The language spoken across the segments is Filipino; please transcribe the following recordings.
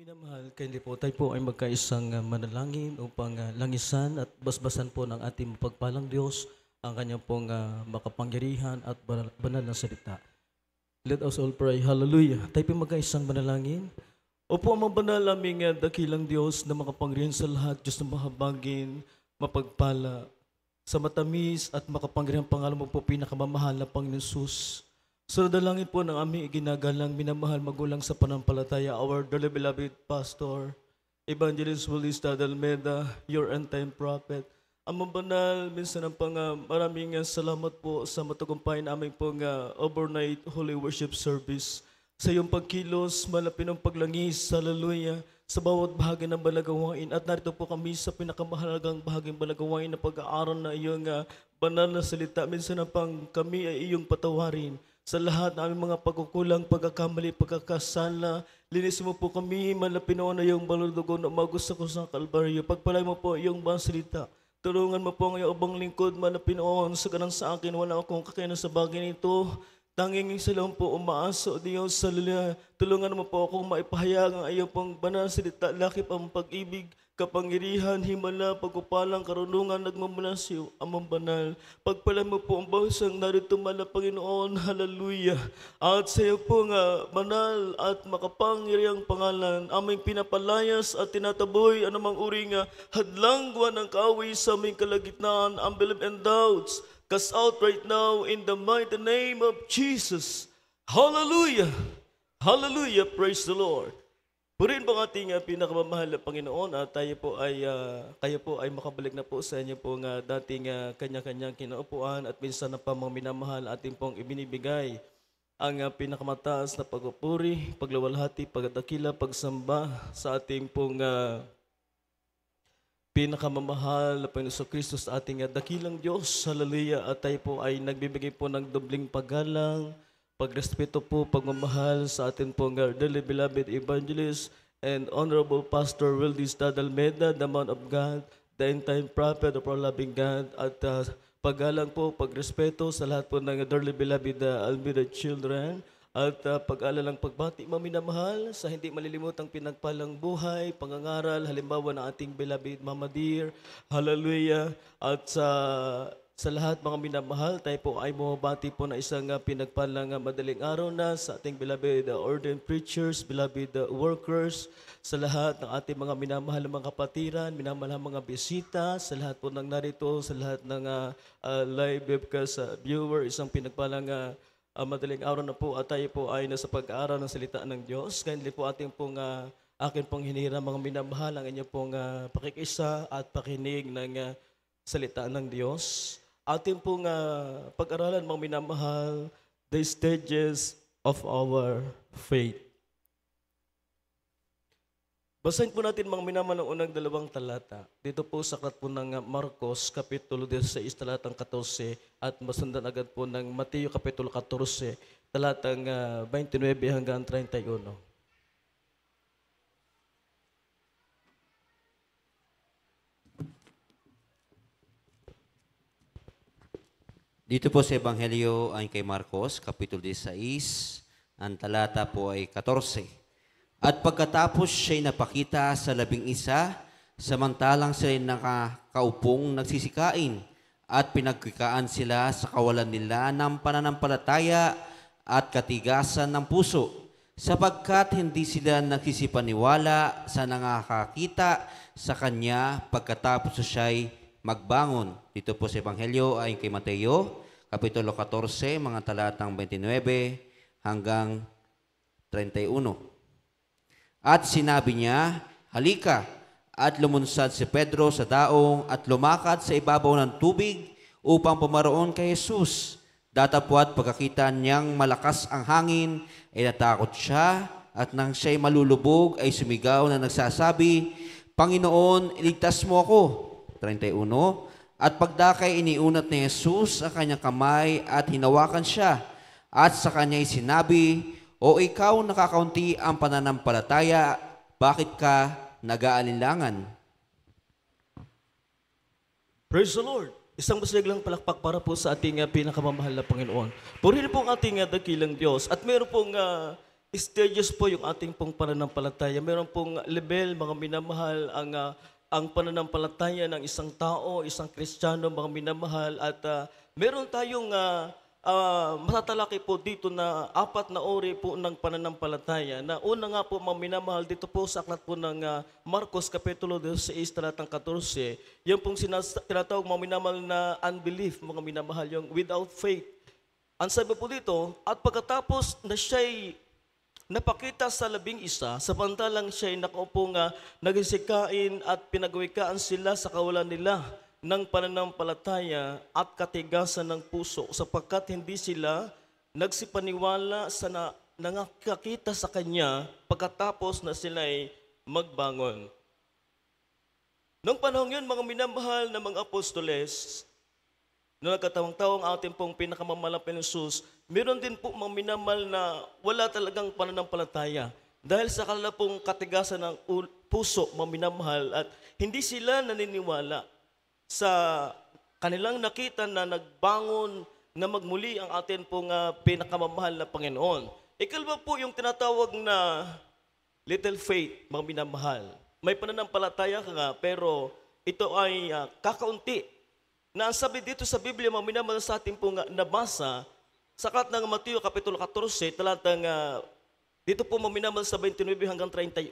Minamahal, kayo po tayo po ay magkaisang ah, manalangin upang ah, langisan at basbasan po ng ating pagpalang Diyos ang kanyang pong ah, makapangyarihan at banal na salita. Let us all pray. Hallelujah. Tayo po magkaisang manalangin. Opo, ang banal aming dakilang Diyos na makapangyarihan sa lahat, Diyos na mahabagin, mapagpala, sa matamis at makapangyarihan pangalan mo po pinakamamahal na Panginoon Jesus. Sir, dalangin po ng aming iginagalang minamahal magulang sa panampalataya, our dearly beloved Pastor, Evangelist Willis Dalmeda, your end-time prophet. Amang banal, minsan ang pang, uh, maraming uh, salamat po sa matagumpay na aming pong uh, overnight Holy Worship Service. Sa iyong pagkilos, malapin ang paglangis, hallelujah, sa bawat bahagi ng balagawain. At narito po kami sa pinakamahalagang bahagi ng balagawain na pag-aaral na iyong uh, banal na salita. Minsan na pang kami ay iyong patawarin sa lahat ng aming mga pagkukulang, pagkakamali, pagkakasala. Linis mo po kami, malapin na iyong baludugo na magusto ko sa kalbaryo. Pagpalay mo po iyong bansalita. Tulungan mo po ang iyong abang lingkod, malapin noon sa ganang sa akin. Wala akong kakainin sa bagay nito. Tanging isa lang po umaaso, Diyos, sa lila. Tulungan mo po akong maipahayag ang iyong pang banal salita, lakip ang pag-ibig, Kapangyarihan, himala, pagkupalang, karunungan, nagmamalasyo, amang banal. Pagpala mo po ang bansang narito mala, Panginoon. Hallelujah. At sa iyo po nga, banal at makapangyariang pangalan, aming pinapalayas at tinataboy anumang uri nga, hadlangwa ng kaaway sa aming kalagitnaan, ang belief and doubts, cast out right now in the mighty name of Jesus. Hallelujah. Hallelujah. Praise the Lord. Purihin po ang ating uh, pinakamamahal na Panginoon at tayo po ay, uh, kayo po ay makabalik na po sa inyo pong uh, dating uh, kanya-kanyang kinaupuan at minsan na pa mga minamahal ating pong ibinibigay ang uh, pinakamataas na pagpupuri, pagluwalhati, pagdakila, pagsamba sa ating pong uh, pinakamamahal na Panginoon Kristo sa ating uh, dakilang Diyos. Hallelujah! At tayo po ay nagbibigay po ng dubling paggalang, pagrespeto po, pagmamahal sa atin pong dearly beloved evangelist and honorable pastor Wildy Stad the man of God, the end-time prophet of our loving God, at uh, paggalang po, pagrespeto sa lahat po ng dearly beloved uh, Almeida children, at uh, pag-alalang pagbati, maminamahal, sa hindi malilimutang pinagpalang buhay, pangangaral, halimbawa ng ating beloved Mama Dear, hallelujah, at sa uh, sa lahat mga minamahal, tayo po ay bumabati po na isang ah, pinagpalang ah, madaling araw na sa ating beloved ah, ordained preachers, beloved workers, sa lahat ng ating mga minamahal mga kapatiran, minamahal mga bisita, sa lahat po ng narito, sa lahat ng uh, live webcast uh, viewer, isang pinagpalang uh, madaling araw na po at tayo po ay nasa pag-aaral ng salita ng Diyos. Kindly po ating pong uh, akin pong hinira mga minamahal ang inyong pong uh, pakikisa at pakinig ng uh, salita ng Diyos atin pong uh, pag-aralan mga minamahal, the stages of our faith. Basahin po natin mga minamahal ng unang dalawang talata. Dito po sa aklat po ng ah, Marcos, Kapitulo 16, talatang 14, at masundan agad po ng Mateo, Kapitulo 14, talatang uh, ah, 29 hanggang 31. Dito po sa Ebanghelyo ay kay Marcos, Kapitulo 16, ang talata po ay 14. At pagkatapos siya'y napakita sa labing isa, samantalang siya'y nakakaupong nagsisikain at pinagkikaan sila sa kawalan nila ng pananampalataya at katigasan ng puso sapagkat hindi sila nagsisipaniwala sa nangakakita sa kanya pagkatapos siya'y magbangon. Dito po sa Ebanghelyo ay kay Mateo, Kapitulo 14, mga talatang 29 hanggang 31. At sinabi niya, Halika, at lumunsad si Pedro sa daong at lumakad sa ibabaw ng tubig upang pumaroon kay Jesus. Datapwat pagkakita niyang malakas ang hangin, ay natakot siya at nang siya'y malulubog ay sumigaw na nagsasabi, Panginoon, iligtas mo ako. 31. At pagdakay iniunat ni Jesus ang kanyang kamay at hinawakan siya. At sa kanya'y sinabi, O ikaw nakakaunti ang pananampalataya, bakit ka nag-aalinlangan? Praise the Lord! Isang masiglang palakpak para po sa ating uh, pinakamamahal na Panginoon. Purihin po ang ating uh, dakilang Diyos. At meron pong uh, stages po yung ating pong pananampalataya. Meron pong level, mga minamahal, ang uh, ang pananampalataya ng isang tao, isang Kristiyano, mga minamahal. At uh, meron tayong uh, uh, matatalaki po dito na apat na ori po ng pananampalataya. Na una nga po, mga minamahal, dito po sa aklat po ng uh, Marcos Kapitulo 16, talatang 14. yung pong sinas- tinatawag mga minamahal na unbelief, mga minamahal, yung without faith. Ang sabi po dito, at pagkatapos na siya'y napakita sa labing isa, samantalang siya ay nakaupo nga, nagisikain at pinagwikaan sila sa kawalan nila ng pananampalataya at katigasan ng puso sapagkat hindi sila nagsipaniwala sa na, nangakakita sa kanya pagkatapos na sila ay magbangon. Noong panahon yun, mga minamahal na mga apostoles, na nagkatawang-tawang ating pong pinakamalapit ng Jesus, meron din po mga minamal na wala talagang pananampalataya. Dahil sa kanila katigasan ng puso, maminamahal, at hindi sila naniniwala sa kanilang nakita na nagbangon na magmuli ang atin pong uh, pinakamamahal na Panginoon. Ikalba po yung tinatawag na little faith, mga minamahal. May pananampalataya ka nga, pero ito ay uh, kakaunti na ang sabi dito sa Biblia, maminamal sa ating pong ah, nabasa, sa kalat ng Mateo Kapitulo 14, talatang, uh, dito po maminamal sa 29 hanggang 31,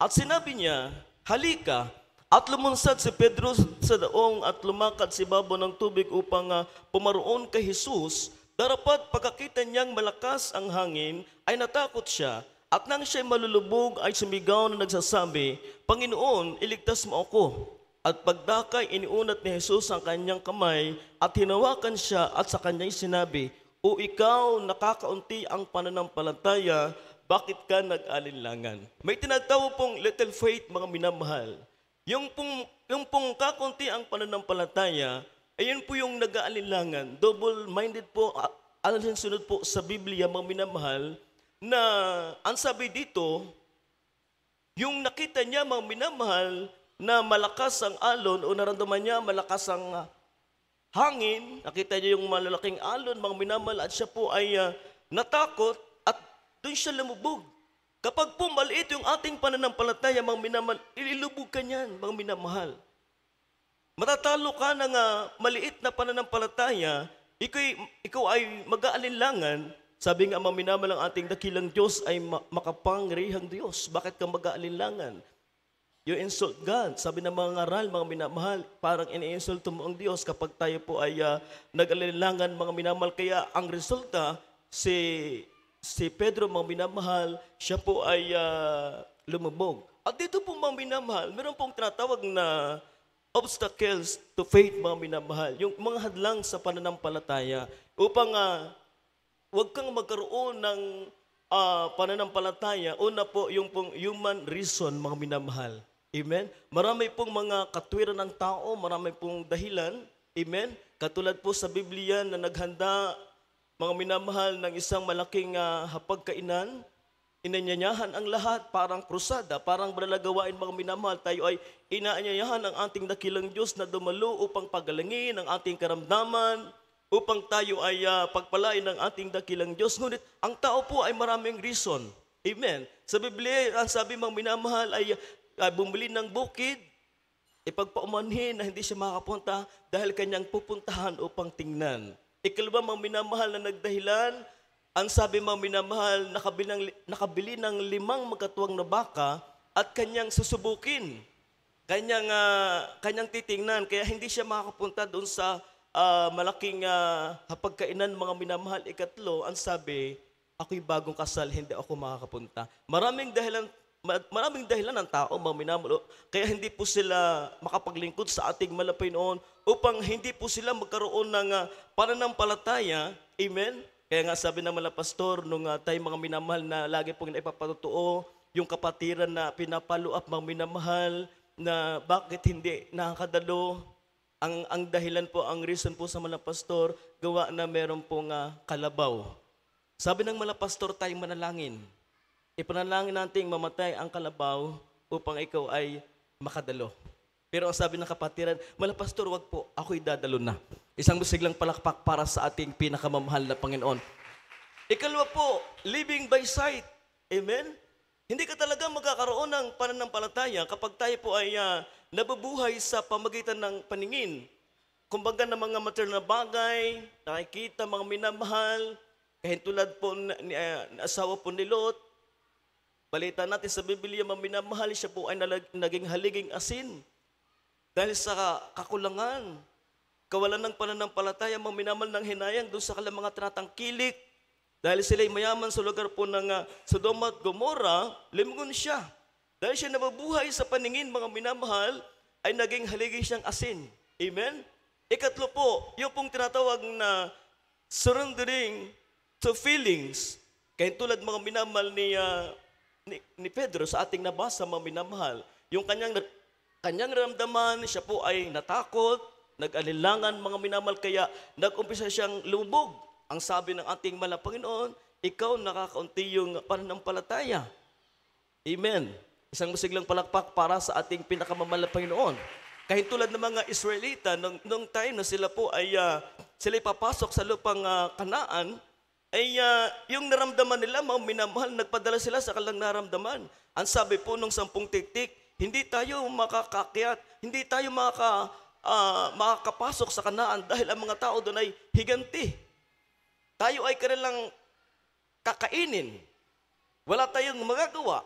at sinabi niya, Halika, at lumunsad si Pedro sa daong at lumakad si Babo ng tubig upang uh, pumaroon kay Jesus. Darapat pagkakita niyang malakas ang hangin, ay natakot siya. At nang siya'y malulubog ay sumigaw na nagsasabi, Panginoon, iligtas mo ako. At pagdakay, iniunat ni Jesus ang kanyang kamay at hinawakan siya at sa kanya'y sinabi, O ikaw, nakakaunti ang pananampalataya, bakit ka nag-alinlangan? May tinatawag pong little faith, mga minamahal. Yung pong, yung pong kakunti ang pananampalataya, ayun po yung nag-aalinlangan. Double-minded po, alinsunod po sa Biblia, mga minamahal, na ang sabi dito, yung nakita niya, mga minamahal, na malakas ang alon o naramdaman niya malakas ang ah, hangin. Nakita niya yung malalaking alon, mga minamal, at siya po ay uh, natakot at doon siya lumubog. Kapag po maliit yung ating pananampalataya, mga minamal, ililubog ka niyan, mga minamahal. Matatalo ka ng uh, maliit na pananampalataya, ikaw, ikaw ay mag-aalinlangan. Sabi nga, mga minamal, ang ating dakilang Diyos ay ma- makapangrihang Diyos. Bakit ka mag-aalinlangan? You insult God. Sabi ng mga ngaral, mga minamahal, parang iniinsulto mo ang Diyos kapag tayo po ay uh, nag-alilangan, mga minamahal. Kaya ang resulta, si, si Pedro, mga minamahal, siya po ay uh, lumubog. At dito po, mga minamahal, meron pong tinatawag na obstacles to faith, mga minamahal. Yung mga hadlang sa pananampalataya upang uh, huwag kang magkaroon ng uh, pananampalataya. Una po, yung pong human reason, mga minamahal. Amen? Marami pong mga katwiran ng tao, marami pong dahilan. Amen? Katulad po sa Biblia na naghanda mga minamahal ng isang malaking uh, hapagkainan, inanyanyahan ang lahat, parang krusada, parang balalagawain mga minamahal. Tayo ay inaanyayahan ang ating dakilang Diyos na dumalo upang pagalangin ang ating karamdaman, upang tayo ay uh, pagpalain ng ating dakilang Diyos. Ngunit ang tao po ay maraming reason. Amen. Sa Biblia, ang sabi mga minamahal ay ay ah, bumili ng bukid, ipagpaumanhin na hindi siya makapunta dahil kanyang pupuntahan upang tingnan. Ikalawa, mga minamahal na nagdahilan, ang sabi mga minamahal, nakabili nakabilang, nakabili ng limang magkatuwang na baka at kanyang susubukin. Kanyang, uh, kanyang titingnan, kaya hindi siya makapunta doon sa uh, malaking uh, hapagkainan mga minamahal. Ikatlo, ang sabi, ako'y bagong kasal, hindi ako makakapunta. Maraming dahilan maraming dahilan ng tao mga minamalo. Kaya hindi po sila makapaglingkod sa ating malapay noon upang hindi po sila magkaroon ng uh, pananampalataya. Amen? Kaya nga sabi ng mga pastor, nung uh, tayo mga minamahal na lagi pong naipapatutuo, yung kapatiran na pinapalo up mga minamahal, na bakit hindi nakakadalo, ang, ang dahilan po, ang reason po sa malapastor, gawa na meron pong uh, kalabaw. Sabi ng malapastor, tayong manalangin. Ipanalangin nating mamatay ang kalabaw upang ikaw ay makadalo. Pero ang sabi ng kapatiran, mala pastor, wag po, ako'y dadalo na. Isang musiglang palakpak para sa ating pinakamamahal na Panginoon. Ikalawa po, living by sight. Amen? Hindi ka talaga magkakaroon ng pananampalataya kapag tayo po ay uh, nabubuhay sa pamagitan ng paningin. Kumbaga ng mga material na bagay, nakikita, mga minamahal, kahit tulad po ni, uh, asawa po ni Lot, Balita natin sa Biblia, maminamahal siya po ay nalag, naging haliging asin. Dahil sa kakulangan, kawalan ng pananampalataya, maminamal ng hinayang doon sa kalang mga tratangkilik. Dahil sila'y mayaman sa lugar po ng uh, ah, Sodoma at Gomora, limungon siya. Dahil siya nababuhay sa paningin, mga minamahal, ay naging haligi siyang asin. Amen? Ikatlo po, yung pong tinatawag na surrendering to feelings. Kaya tulad mga minamahal ni uh, ni, ni Pedro sa ating nabasa, mga minamahal, yung kanyang, kanyang ramdaman, siya po ay natakot, nag-alilangan, mga minamahal, kaya nag-umpisa siyang lumubog. Ang sabi ng ating malapanginoon, ikaw nakakaunti yung pananampalataya. Amen. Isang masiglang palakpak para sa ating pinakamamalapangginoon. Kahintulad ng mga Israelita, nung, nung time na sila po ay uh, ah, sila papasok sa lupang uh, kanaan, ay uh, yung naramdaman nila, mga minamahal, nagpadala sila sa kalang naramdaman. Ang sabi po nung sampung tiktik, hindi tayo makakakyat, hindi tayo makaka, uh, makakapasok sa kanaan dahil ang mga tao doon ay higanti. Tayo ay kanilang kakainin. Wala tayong magagawa.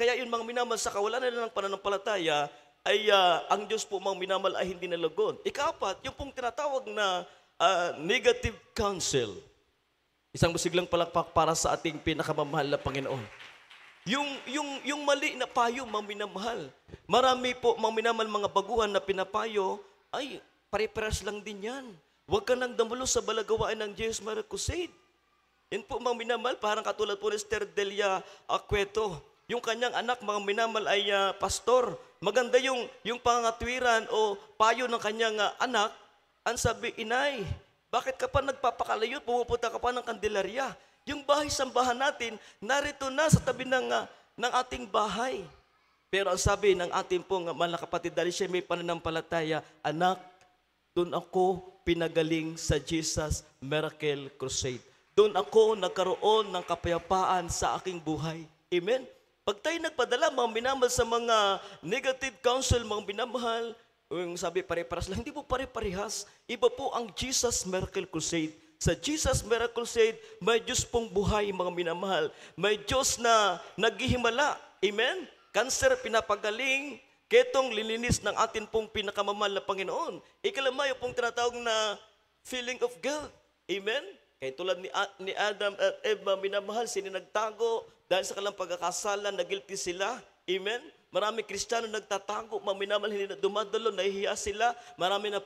Kaya yung mga minamahal, sa kawalan nila ng pananampalataya, ay uh, ang Diyos po mga minamahal ay hindi nalagod. Ikaapat, yung pong tinatawag na uh, negative counsel Isang masiglang palakpak para sa ating pinakamamahal na Panginoon. Yung, yung, yung mali na payo, maminamahal. Marami po maminamahal mga baguhan na pinapayo, ay, pare-pares lang din yan. Huwag ka nang damulo sa balagawaan ng Jesus Maria Crusade. Yan po mga minamal, parang katulad po ni Esther Delia Aqueto. Yung kanyang anak, mga minamal ay uh, pastor. Maganda yung, yung pangatwiran o payo ng kanyang uh, anak. Ang sabi, inay, bakit ka pa nagpapakalayo, pumupunta ka pa ng Candelaria? Yung bahay-sambahan natin, narito na sa tabi ng, uh, ng ating bahay. Pero ang sabi ng ating pong mga kapatid, dahil siya may pananampalataya, anak, doon ako pinagaling sa Jesus Miracle Crusade. Doon ako nagkaroon ng kapayapaan sa aking buhay. Amen? Pag tayo nagpadala, mga minamahal sa mga negative counsel, mga minamahal, yung sabi, pare parehas lang. Hindi po pare-parehas. Iba po ang Jesus Miracle Crusade. Sa Jesus Miracle Crusade, may Diyos pong buhay, mga minamahal. May Diyos na naghihimala. Amen? Cancer pinapagaling. Ketong lilinis ng atin pong pinakamamahal na Panginoon. Ikalamayo pong tinatawag na feeling of guilt. Amen? Kaya tulad ni, ni Adam at Eva, minamahal, sininagtago dahil sa kalang pagkakasala, na sila. Amen? Marami Kristiyano nagtatago, maminamalhin na dumadalo, nahihiya sila. Marami na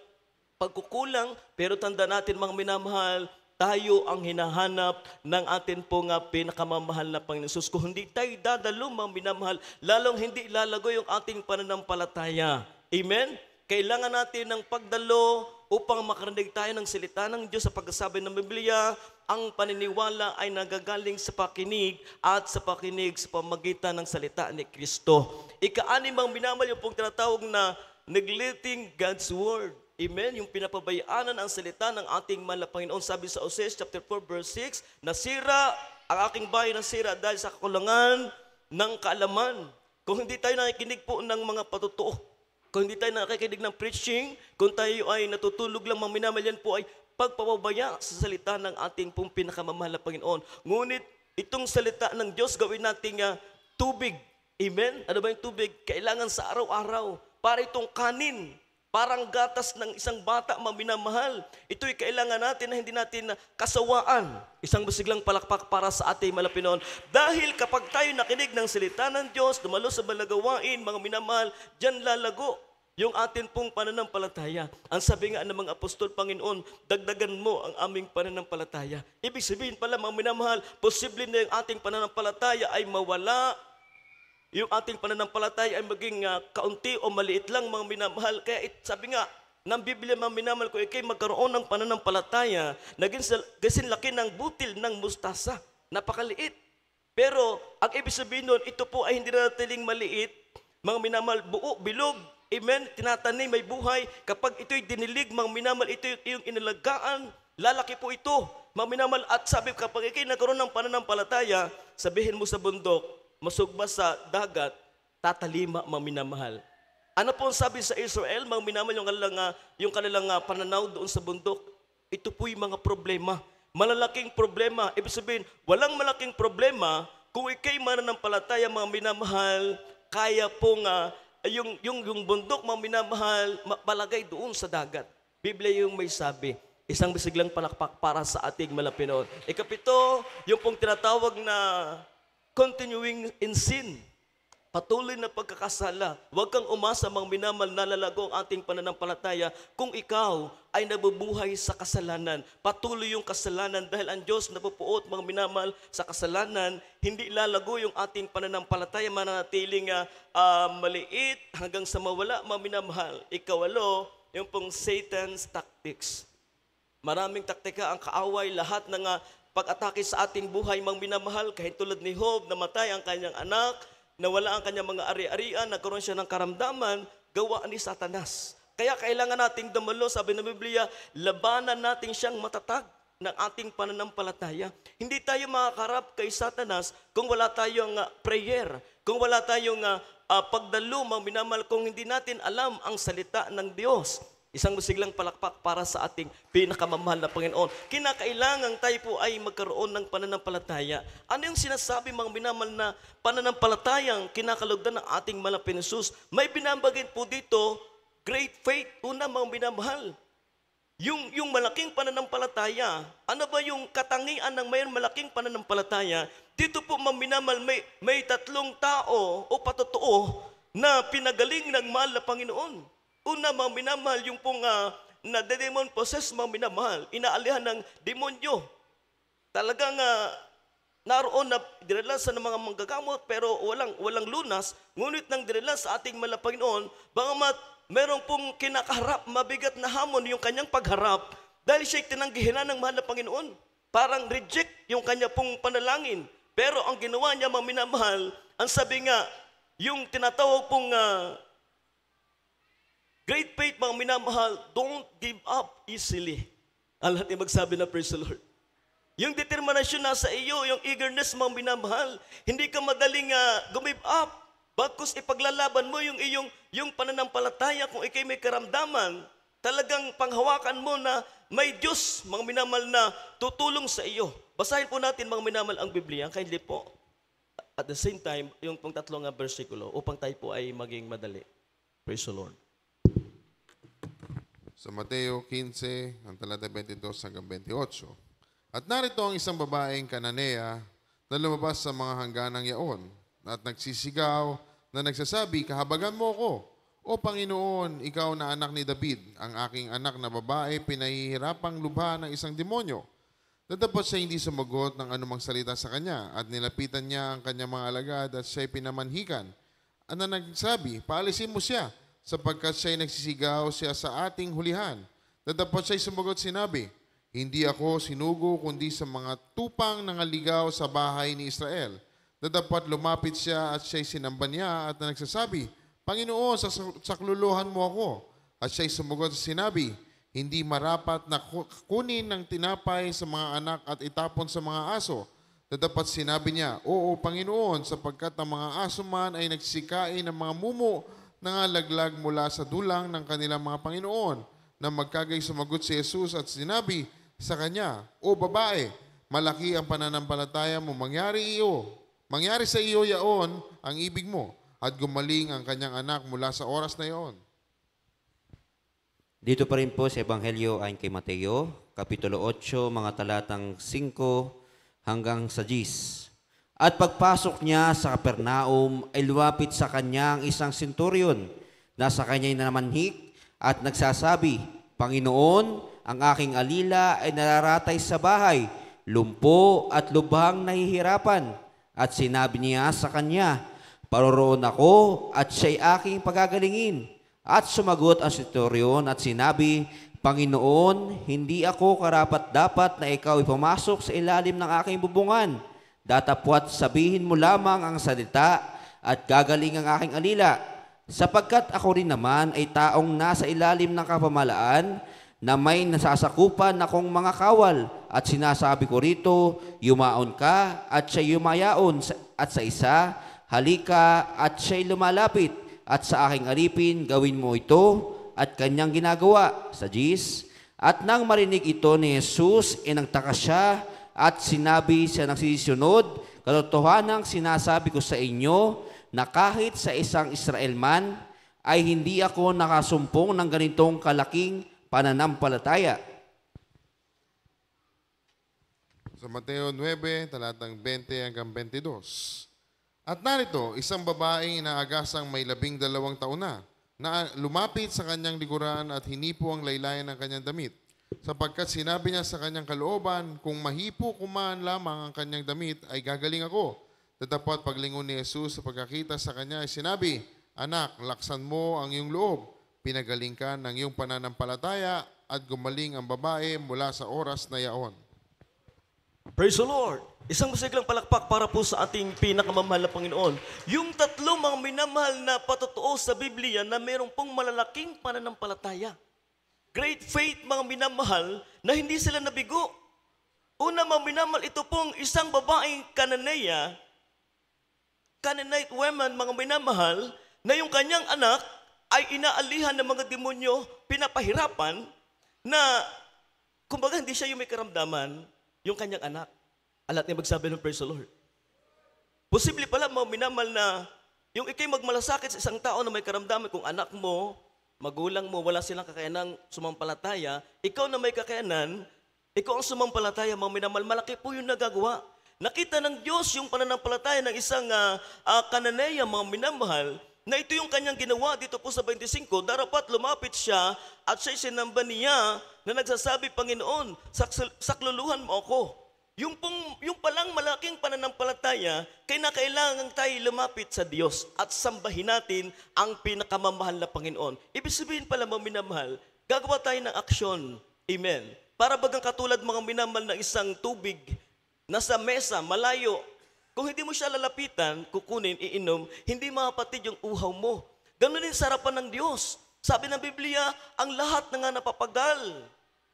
pagkukulang, pero tanda natin mga minamahal, tayo ang hinahanap ng atin po nga pinakamamahal na Panginoon Jesus. Kung hindi tayo dadalo, mga minamahal, lalong hindi lalago yung ating pananampalataya. Amen? Kailangan natin ng pagdalo upang makarinig tayo ng salita ng Diyos sa pagkasabi ng Biblia. Ang paniniwala ay nagagaling sa pakinig at sa pakinig sa pamagitan ng salita ni Kristo ika-animang minamal yung pong tinatawag na neglecting God's Word. Amen? Yung pinapabayaanan ang salita ng ating mahal na Panginoon. Sabi sa Oses chapter 4 verse 6, Nasira ang aking bayan nasira dahil sa kakulangan ng kaalaman. Kung hindi tayo nakikinig po ng mga patutuo, kung hindi tayo nakikinig ng preaching, kung tayo ay natutulog lang, maminamalyan po ay pagpapabaya sa salita ng ating pong pinakamamahal na Panginoon. Ngunit itong salita ng Diyos gawin nating uh, tubig Amen? Ano ba yung tubig? Kailangan sa araw-araw. Para itong kanin, parang gatas ng isang bata maminamahal. Ito'y kailangan natin na hindi natin kasawaan. Isang masiglang palakpak para sa ating malapinoon. Dahil kapag tayo nakinig ng salita ng Diyos, dumalo sa balagawain, mga minamahal, dyan lalago yung atin pong pananampalataya. Ang sabi nga ng mga apostol, Panginoon, dagdagan mo ang aming pananampalataya. Ibig sabihin pala, mga minamahal, posible na yung ating pananampalataya ay mawala yung ating pananampalatay ay maging uh, kaunti o maliit lang mga minamahal. Kaya it, sabi nga, ng Biblia mga minamahal ko, ikay magkaroon ng pananampalataya, naging sa, laki ng butil ng mustasa. Napakaliit. Pero ang ibig sabihin nun, ito po ay hindi na natiling maliit. Mga minamahal, buo, bilog, Amen? Tinatanim, may buhay. Kapag ito'y dinilig, mga minamal, ito yung inalagaan, lalaki po ito. Mga minamal, at sabi, kapag ikay nagkaroon ng pananampalataya, sabihin mo sa bundok, masugba sa dagat, tatalima maminamahal. Ano po ang sabi sa Israel, mga minamahal yung kanilang, ah, yung kanilang ah, pananaw doon sa bundok? Ito po yung mga problema. Malalaking problema. Ibig sabihin, walang malaking problema kung ikay mananampalataya mga minamahal, kaya po nga ah, yung, yung, yung bundok mga minamahal, palagay doon sa dagat. Biblia yung may sabi. Isang bisiglang palakpak para sa ating malapinoon. Ikapito, yung pong tinatawag na continuing in sin. Patuloy na pagkakasala. Huwag kang umasa mang minamal nalalago ang ating pananampalataya kung ikaw ay nabubuhay sa kasalanan. Patuloy yung kasalanan dahil ang Diyos napupuot mang minamal sa kasalanan. Hindi lalago yung ating pananampalataya mananatiling uh, ah, maliit hanggang sa mawala mang minamahal. Ikawalo, yung pong Satan's tactics. Maraming taktika ang kaaway, lahat ng uh, pag-atake sa ating buhay, mang minamahal, kahit tulad ni Job, namatay ang kanyang anak, nawala ang kanyang mga ari-arian, nagkaroon siya ng karamdaman, gawa ni Satanas. Kaya kailangan nating damalo, sabi ng Biblia, labanan natin siyang matatag ng ating pananampalataya. Hindi tayo makakarap kay Satanas kung wala tayong uh, prayer, kung wala tayong uh, ah, uh, ah, pagdalumang minamahal, kung hindi natin alam ang salita ng Diyos. Isang masiglang palakpak para sa ating pinakamamahal na Panginoon. Kinakailangan tayo po ay magkaroon ng pananampalataya. Ano yung sinasabi mga minamal na pananampalatayang kinakalugdan ng ating malapin Jesus? May binabagin po dito, great faith, una mga minamahal. Yung, yung malaking pananampalataya, ano ba yung katangian ng mayroon malaking pananampalataya? Dito po maminamal, may, may tatlong tao o patotoo na pinagaling ng mahal na Panginoon. Una, mga minamahal, yung pong uh, na demon possess, mga minamahal, inaalihan ng demonyo. Talagang uh, naroon na dinilansa ng mga manggagamot pero walang, walang lunas. Ngunit nang dinilan sa ating malapagnoon, bagamat meron pong kinakaharap, mabigat na hamon yung kanyang pagharap dahil siya'y tinanggihin ng mahal na Panginoon. Parang reject yung kanya pong panalangin. Pero ang ginawa niya, mga minamahal, ang sabi nga, yung tinatawag pong uh, Great faith, mga minamahal, don't give up easily. Alam niya magsabi na, praise the Lord. Yung determinasyon nasa iyo, yung eagerness, mga minamahal, hindi ka madaling uh, ah, gumive up. Bakos ipaglalaban mo yung iyong yung pananampalataya kung ikay may karamdaman, talagang panghawakan mo na may Diyos, mga minamahal, na tutulong sa iyo. Basahin po natin mga minamahal, ang Biblia, kindly po. At the same time, yung pang tatlong ah, versikulo upang tayo po ay maging madali. Praise the Lord sa Mateo 15, ang talata 22 hanggang 28. At narito ang isang babaeng kananea na lumabas sa mga hangganang yaon at nagsisigaw na nagsasabi, Kahabagan mo ko, O Panginoon, ikaw na anak ni David, ang aking anak na babae, pinahihirapang lubha ng isang demonyo. Natapos siya hindi sumagot ng anumang salita sa kanya at nilapitan niya ang kanyang mga alagad at siya'y pinamanhikan. Ano nagsabi, paalisin mo siya sapagkat siya'y nagsisigaw siya sa ating hulihan. Nadapat siya'y sumagot sinabi, Hindi ako sinugo kundi sa mga tupang nangaligaw sa bahay ni Israel. Nadapat lumapit siya at siya'y sinamba niya at nagsasabi, Panginoon, sakluluhan mo ako. At siya'y sumagot sinabi, Hindi marapat na kunin ng tinapay sa mga anak at itapon sa mga aso. Nadapat sinabi niya, Oo, Panginoon, sapagkat ang mga aso man ay nagsikain ng mga mumo nangalaglag mula sa dulang ng kanilang mga Panginoon na magkagay sumagot si Jesus at sinabi sa kanya, O babae, malaki ang pananampalataya mo, mangyari iyo. Mangyari sa iyo yaon ang ibig mo at gumaling ang kanyang anak mula sa oras na iyon. Dito pa rin po sa Ebanghelyo ay kay Mateo, Kapitulo 8, mga talatang 5 hanggang sa 10. At pagpasok niya sa Kapernaum ay lumapit sa kanya ang isang senturyon na sa kanya'y nanamanhik at nagsasabi, Panginoon, ang aking alila ay nararatay sa bahay, lumpo at lubhang nahihirapan. At sinabi niya sa kanya, Paroroon ako at siya'y aking pagagalingin. At sumagot ang senturyon at sinabi, Panginoon, hindi ako karapat dapat na ikaw ay pumasok sa ilalim ng aking bubungan Datapwat sabihin mo lamang ang salita at gagaling ang aking alila, sapagkat ako rin naman ay taong nasa ilalim ng kapamalaan na may nasasakupan akong mga kawal at sinasabi ko rito, yumaon ka at siya yumayaon at sa isa, halika at siya'y lumalapit at sa aking alipin gawin mo ito at kanyang ginagawa sa Jesus. At nang marinig ito ni Jesus, inagtaka siya at sinabi sa nagsisunod, Katotohanang sinasabi ko sa inyo na kahit sa isang Israel man, ay hindi ako nakasumpong ng ganitong kalaking pananampalataya. Sa Mateo 9, talatang 20 hanggang 22. At narito, isang babaeng inaagasang may labing dalawang taon na, na lumapit sa kanyang likuran at hinipo ang laylayan ng kanyang damit sapagkat sinabi niya sa kanyang kalooban, kung mahipo kuman lamang ang kanyang damit, ay gagaling ako. Tatapot paglingon ni Jesus sa pagkakita sa kanya ay sinabi, Anak, laksan mo ang iyong loob. Pinagaling ka ng iyong pananampalataya at gumaling ang babae mula sa oras na yaon. Praise the Lord! Isang masiglang palakpak para po sa ating pinakamamahal na Panginoon. Yung tatlong mga minamahal na patotoo sa Biblia na mayroong pong malalaking pananampalataya. Great faith, mga minamahal, na hindi sila nabigo. Una, mga minamahal, ito pong isang babaeng Kananeya, Canaanite women, mga minamahal, na yung kanyang anak ay inaalihan ng mga demonyo, pinapahirapan, na kumbaga hindi siya yung may karamdaman, yung kanyang anak. Alat niya magsabi ng praise the Lord. Posible pala mga minamal na yung ikay magmalasakit sa isang tao na may karamdaman kung anak mo magulang mo, wala silang kakayanang sumampalataya, ikaw na may kakayanan, ikaw ang sumampalataya, mga minamal, malaki po yung nagagawa. Nakita ng Diyos yung pananampalataya ng isang uh, uh, kananeya, mga minamahal, na ito yung kanyang ginawa dito po sa 25, darapat lumapit siya at siya'y sinamba niya na nagsasabi, Panginoon, sakluluhan mo ako. Yung, pong, yung palang malaking pananampalataya, kaya na kailangan tayo lumapit sa Diyos at sambahin natin ang pinakamamahal na Panginoon. Ibig sabihin pala mga minamahal, gagawa tayo ng aksyon. Amen. Para bagang katulad mga minamahal na isang tubig na sa mesa, malayo. Kung hindi mo siya lalapitan, kukunin, iinom, hindi mapatid yung uhaw mo. Ganun din sarapan ng Diyos. Sabi ng Biblia, ang lahat na nga napapagal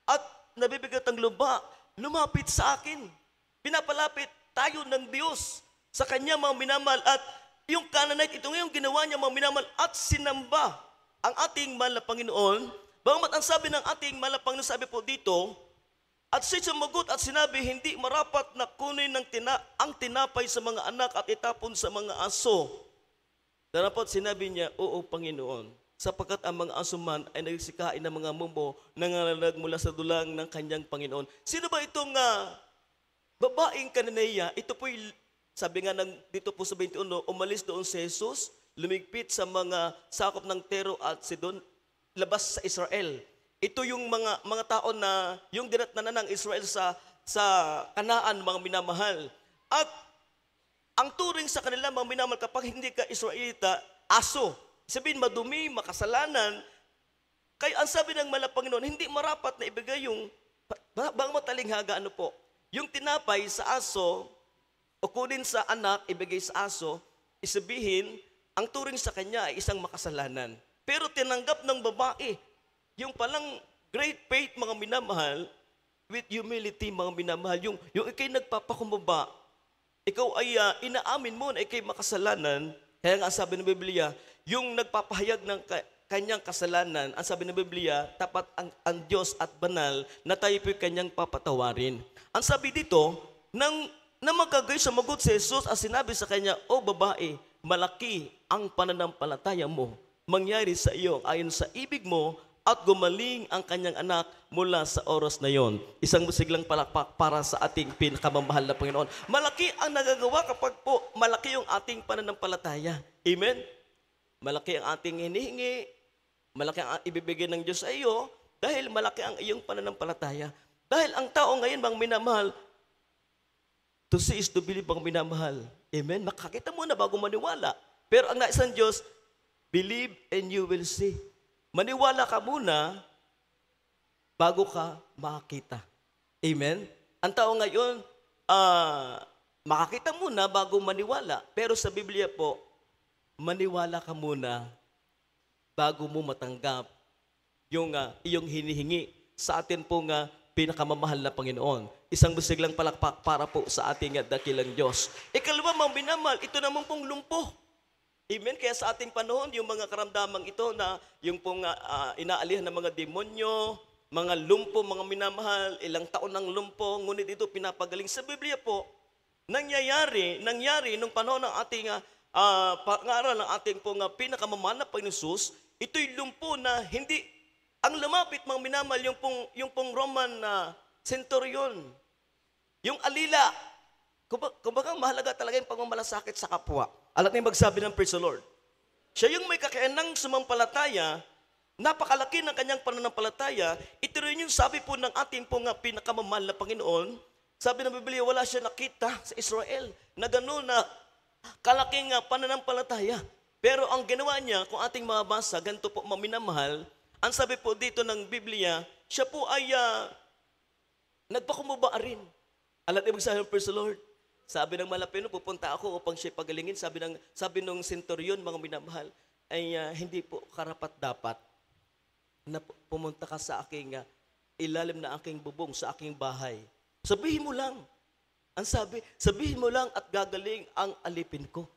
at nabibigat ang luba lumapit sa akin. Pinapalapit tayo ng Diyos sa kanya mga minamal at yung Canaanite, ito ngayon ginawa niya mga minamal at sinamba ang ating mahal na Panginoon. Bagamat ang sabi ng ating mahal na sabi po dito, at siya sumagot at sinabi, hindi marapat na kunin ng tina, ang tinapay sa mga anak at itapon sa mga aso. Darapat sinabi niya, Oo, Panginoon, sapagkat ang mga asuman ay nagsikain ng mga mumbo na nangalalag mula sa dulang ng kanyang Panginoon. Sino ba itong uh, babaeng kananeya? Ito po'y, sabi nga ng, dito po sa 21, umalis doon si Jesus, lumigpit sa mga sakop ng Tero at Sidon, labas sa Israel. Ito yung mga mga tao na yung dinatnan ng Israel sa sa Kanaan mga minamahal. At ang turing sa kanila mga minamahal kapag hindi ka Israelita, aso Sabihin, madumi, makasalanan. Kaya ang sabi ng mala Panginoon, hindi marapat na ibigay yung bang matalinghaga, ano po? Yung tinapay sa aso, o kunin sa anak, ibigay sa aso, isabihin, ang turing sa kanya ay isang makasalanan. Pero tinanggap ng babae, yung palang great faith mga minamahal, with humility mga minamahal, yung, yung ikay nagpapakumbaba, ikaw ay uh, inaamin mo na ikay makasalanan, kaya nga sabi ng Biblia, yung nagpapahayag ng kanyang kasalanan, ang sabi ng Biblia, tapat ang, ang Diyos at banal na tayo po'y kanyang papatawarin. Ang sabi dito, nang, na sa sumagot si Jesus at sinabi sa kanya, O babae, malaki ang pananampalataya mo. Mangyari sa iyo ayon sa ibig mo at gumaling ang kanyang anak mula sa oras na yon. Isang musiglang palakpak para sa ating pinakamamahal na Panginoon. Malaki ang nagagawa kapag po malaki yung ating pananampalataya. Amen? Malaki ang ating hinihingi, malaki ang ibibigay ng Diyos sa iyo dahil malaki ang iyong pananampalataya. Dahil ang tao ngayon bang minamahal, to see is to believe bang minamahal. Amen? Makakita na bago maniwala. Pero ang nais ng Diyos, believe and you will see. Maniwala ka muna bago ka makakita. Amen? Ang tao ngayon, uh, makakita muna bago maniwala. Pero sa Biblia po, maniwala ka muna bago mo matanggap yung uh, iyong hinihingi sa atin pong uh, pinakamamahal na Panginoon. Isang busiglang palakpak para po sa ating ah, dakilang Diyos. Ikalawa, mga binamal, ito naman pong lumpo. Amen? Kaya sa ating panahon, yung mga karamdamang ito na yung pong uh, uh, inaalihan ng mga demonyo, mga lumpo, mga minamahal, ilang taon ng lumpo, ngunit ito pinapagaling. Sa Biblia po, nangyayari, nangyari nung panahon ng ating uh, uh, ah, pangaral ng ating pong uh, ah, pinakamamanap Panginoon ito'y lumpo na hindi, ang lumapit mang minamal yung pong, yung pong Roman na uh, centurion, yung alila, kumbaga mahalaga talaga yung pagmamalasakit sa kapwa. Alat na magsabi ng praise the Lord. Siya yung may kakayanang sumampalataya, napakalaki ng kanyang pananampalataya, ito rin yung sabi po ng ating pong uh, pinakamamahal na Panginoon, sabi ng Biblia, wala siya nakita sa Israel na gano'n na Kalaking uh, pananampalataya. Pero ang ginawa niya, kung ating mabasa, ganito po maminamahal, ang sabi po dito ng Biblia, siya po ay uh, ah, nagpakumaba rin. Alam ibig sabihin, praise the Lord. Sabi ng malapino, pupunta ako upang siya pagalingin. Sabi ng sabi ng sentoryon, mga minamahal, ay uh, hindi po karapat dapat na pumunta ka sa aking uh, ilalim na aking bubong, sa aking bahay. Sabihin mo lang, ang sabi, sabihin mo lang at gagaling ang alipin ko.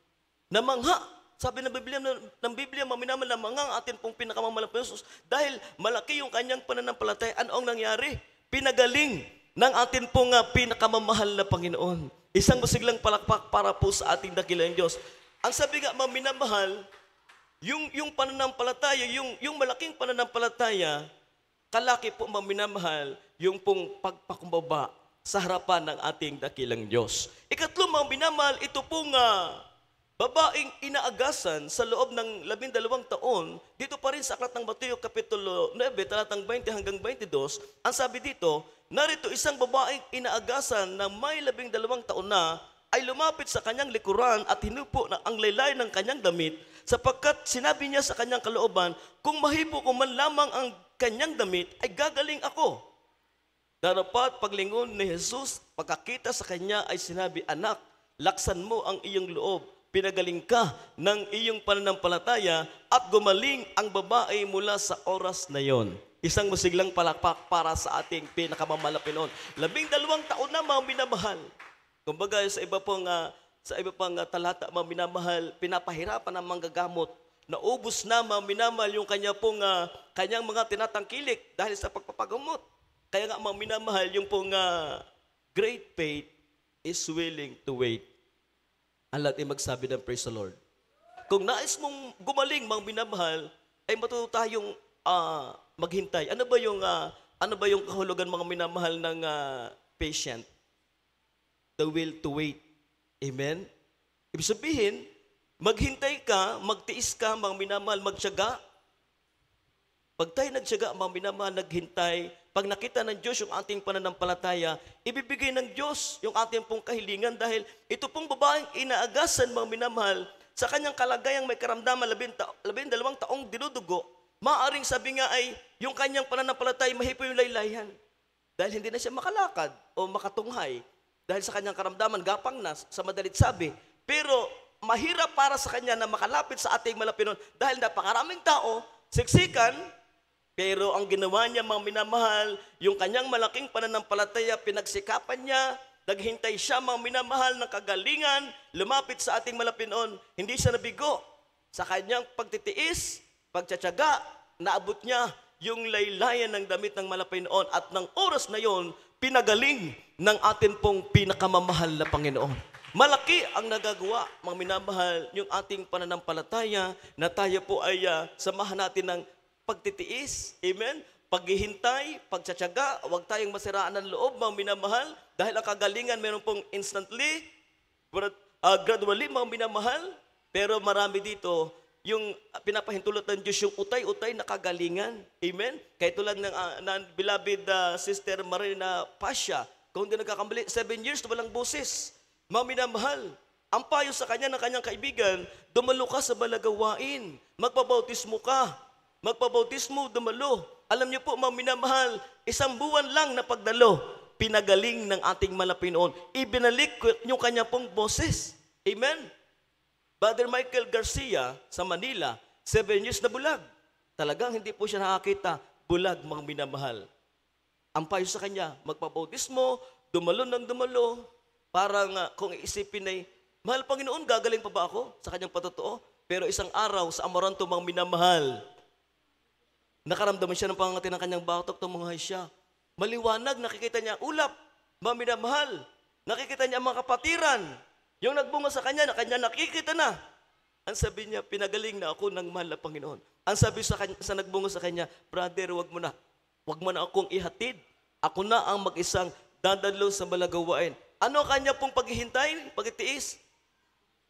Namangha sabi ng Biblia, ng, ng Biblia, maminaman lamang ang atin pong pinakamamalampang Yesus dahil malaki yung kanyang pananampalataya. Ano ang nangyari? Pinagaling ng atin pong ah, pinakamamahal na Panginoon. Isang masiglang palakpak para po sa ating dakilang Diyos. Ang sabi nga, maminamahal, yung, yung pananampalataya, yung, yung malaking pananampalataya, kalaki po maminamahal yung pong pagpakumbaba sa harapan ng ating dakilang Diyos. Ikatlong mga binamal, ito po nga babaeng inaagasan sa loob ng labindalawang taon, dito pa rin sa Aklat ng Mateo, Kapitulo 9, talatang 20 hanggang 22, ang sabi dito, narito isang babaeng inaagasan na may labing taon na ay lumapit sa kanyang likuran at hinupo na ang laylay ng kanyang damit sapagkat sinabi niya sa kanyang kalooban, kung mahipo ko man lamang ang kanyang damit, ay gagaling ako. Darapat paglingon ni Jesus, pagkakita sa kanya ay sinabi, Anak, laksan mo ang iyong loob. Pinagaling ka ng iyong pananampalataya at gumaling ang babae mula sa oras na yon. Isang masiglang palakpak para sa ating pinakamamalapinon. Labing dalawang taon na mga minamahal. Kumbaga sa iba pong, uh, sa iba pang uh, talata mga minamahal, pinapahirapan ang manggagamot naubos na maminamal yung kanya pong uh, kanyang mga tinatangkilik dahil sa pagpapagamot. Kaya nga mga minamahal, yung pong uh, great faith is willing to wait. Ang lahat ay magsabi ng praise the Lord. Kung nais mong gumaling, mga minamahal, ay matuto tayong uh, maghintay. Ano ba yung uh, ano ba yung kahulugan mga minamahal ng uh, patient? The will to wait. Amen? Ibig sabihin, maghintay ka, magtiis ka, mga minamahal, magtyaga. Pag tayo nagtyaga, mga minamahal, naghintay, pag nakita ng Diyos yung ating pananampalataya, ibibigay ng Diyos yung ating pong kahilingan dahil ito pong babaeng inaagasan mga minamahal sa kanyang kalagayang may karamdaman labing, ta- labing dalawang taong dinudugo, maaring sabi nga ay yung kanyang pananampalataya mahipo yung laylayan dahil hindi na siya makalakad o makatunghay dahil sa kanyang karamdaman, gapang na sa madalit sabi. Pero mahirap para sa kanya na makalapit sa ating malapinon dahil napakaraming tao, siksikan, pero ang ginawa niya, mga minamahal, yung kanyang malaking pananampalataya, pinagsikapan niya, naghintay siya, mga minamahal, ng kagalingan, lumapit sa ating malapinoon. Hindi siya nabigo. Sa kanyang pagtitiis, pagtsatsaga, naabot niya yung laylayan ng damit ng malapinoon at ng oras na yon, pinagaling ng atin pong pinakamamahal na Panginoon. Malaki ang nagagawa, mga minamahal, yung ating pananampalataya na tayo po ay uh, samahan natin ng pagtitiis, amen? Paghihintay, pagtsatsaga, huwag tayong masiraan ng loob, mga minamahal, dahil ang kagalingan meron pong instantly, but, uh, ah, gradually, mga minamahal, pero marami dito, yung pinapahintulot ng Diyos yung utay-utay na kagalingan. Amen? Kaya tulad ng, uh, ng beloved uh, sister Marina Pasha, kung hindi nagkakamali, seven years na walang boses. Mga minamahal, ang payo sa kanya ng kanyang kaibigan, dumalo ka sa balagawain, magpabautismo ka, magpabautismo, dumalo. Alam niyo po, mga minamahal, isang buwan lang na pagdalo, pinagaling ng ating malapinoon. Ibinalik yung kanya pong boses. Amen? Brother Michael Garcia sa Manila, 7 years na bulag. Talagang hindi po siya nakakita bulag mga minamahal. Ang payo sa kanya, magpabautismo, dumalo ng dumalo, parang uh, kung iisipin ay, mahal Panginoon, gagaling pa ba ako sa kanyang patotoo? Pero isang araw sa Amaranto, mga minamahal, Nakaramdaman siya ng pangangati ng kanyang batok, tumuhay siya. Maliwanag, nakikita niya ulap, maminamahal. Nakikita niya ang mga kapatiran. Yung nagbunga sa kanya, na kanya nakikita na. Ang sabi niya, pinagaling na ako ng mahal na Panginoon. Ang sabi sa, kanya, sa nagbunga sa kanya, brother, wag mo na. Wag mo na akong ihatid. Ako na ang mag-isang dadalo sa malagawain. Ano kanya pong paghihintay, pagtiis?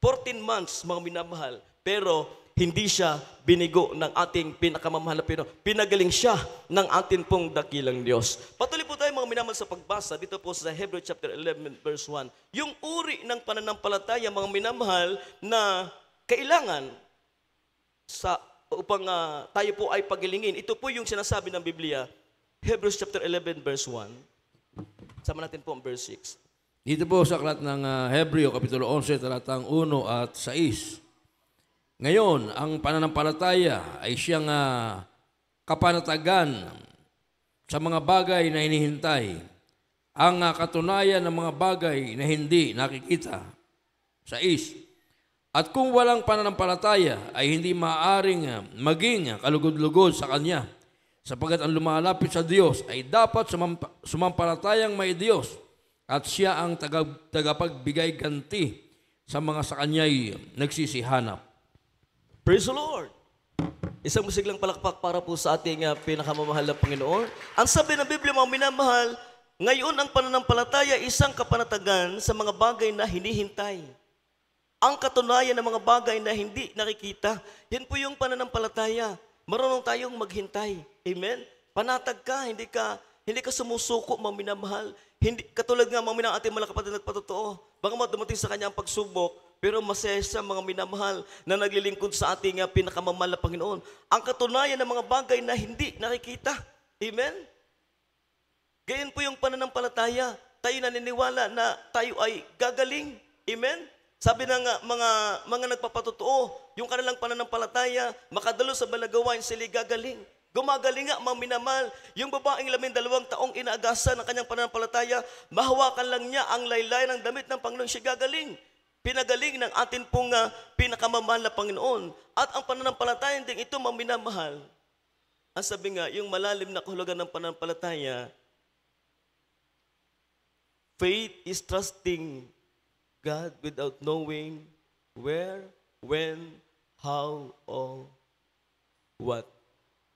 14 months, mga minamahal. Pero hindi siya binigo ng ating pinakamamahal na Pinoon. Pinagaling siya ng ating pong dakilang Diyos. Patuloy po tayo mga minamahal sa pagbasa dito po sa Hebrew chapter 11 verse 1. Yung uri ng pananampalataya mga minamahal na kailangan sa upang uh, tayo po ay pagilingin. Ito po yung sinasabi ng Biblia, Hebrews chapter 11 verse 1. Sama natin po ang verse 6. Dito po sa aklat ng uh, Hebreo, Kapitulo 11, talatang 1 at 6. Ngayon, ang pananampalataya ay siyang uh, kapanatagan sa mga bagay na hinihintay, ang uh, katunayan ng mga bagay na hindi nakikita. Sa is, at kung walang pananampalataya ay hindi maaring ah, maging kalugod-lugod sa Kanya, sapagat ang lumalapit sa Diyos ay dapat sumamp- sumampalatayang may Diyos at siya ang tagapagbigay ganti sa mga sa Kanya'y nagsisihanap. Praise the Lord! Isang musiglang palakpak para po sa ating uh, pinakamamahal na Panginoon. Ang sabi ng Biblia, mga minamahal, ngayon ang pananampalataya isang kapanatagan sa mga bagay na hinihintay. Ang katunayan ng mga bagay na hindi nakikita, yan po yung pananampalataya. Marunong tayong maghintay. Amen? Panatag ka, hindi ka, hindi ka sumusuko, mga minamahal. Hindi, katulad nga, mga minang ating mga kapatid nagpatotoo. Baka dumating sa kanya ang pagsubok, pero masaya siya mga minamahal na naglilingkod sa ating ah, pinakamamahal na Panginoon. Ang katunayan ng mga bagay na hindi nakikita. Amen? Gayon po yung pananampalataya. Tayo naniniwala na tayo ay gagaling. Amen? Sabi ng mga, mga nagpapatotoo, yung kanilang pananampalataya, makadalo sa balagawain, sila gagaling. Gumagaling nga, mga minamahal. Yung babaeng lamin dalawang taong inaagasan ng kanyang pananampalataya, mahawakan lang niya ang laylay ng damit ng Panginoon, siya gagaling pinagaling ng atin pong uh, pinakamamahal na Panginoon. At ang pananampalataya ding ito maminamahal. Ang sabi nga, yung malalim na kahulugan ng pananampalataya, faith is trusting God without knowing where, when, how, or what.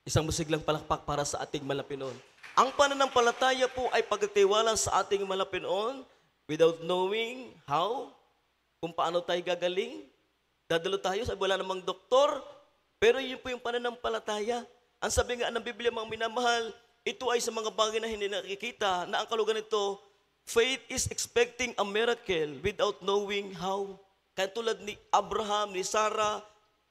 Isang musiglang palakpak para sa ating malapinon. Ang pananampalataya po ay pagtitiwala sa ating malapinon without knowing how, kung paano tayo gagaling. Dadalo tayo, sa wala namang doktor. Pero yun po yung pananampalataya. Ang sabi nga ng Biblia, mga minamahal, ito ay sa mga bagay na hindi nakikita, na ang kalugan nito, faith is expecting a miracle without knowing how. Kaya tulad ni Abraham, ni Sarah,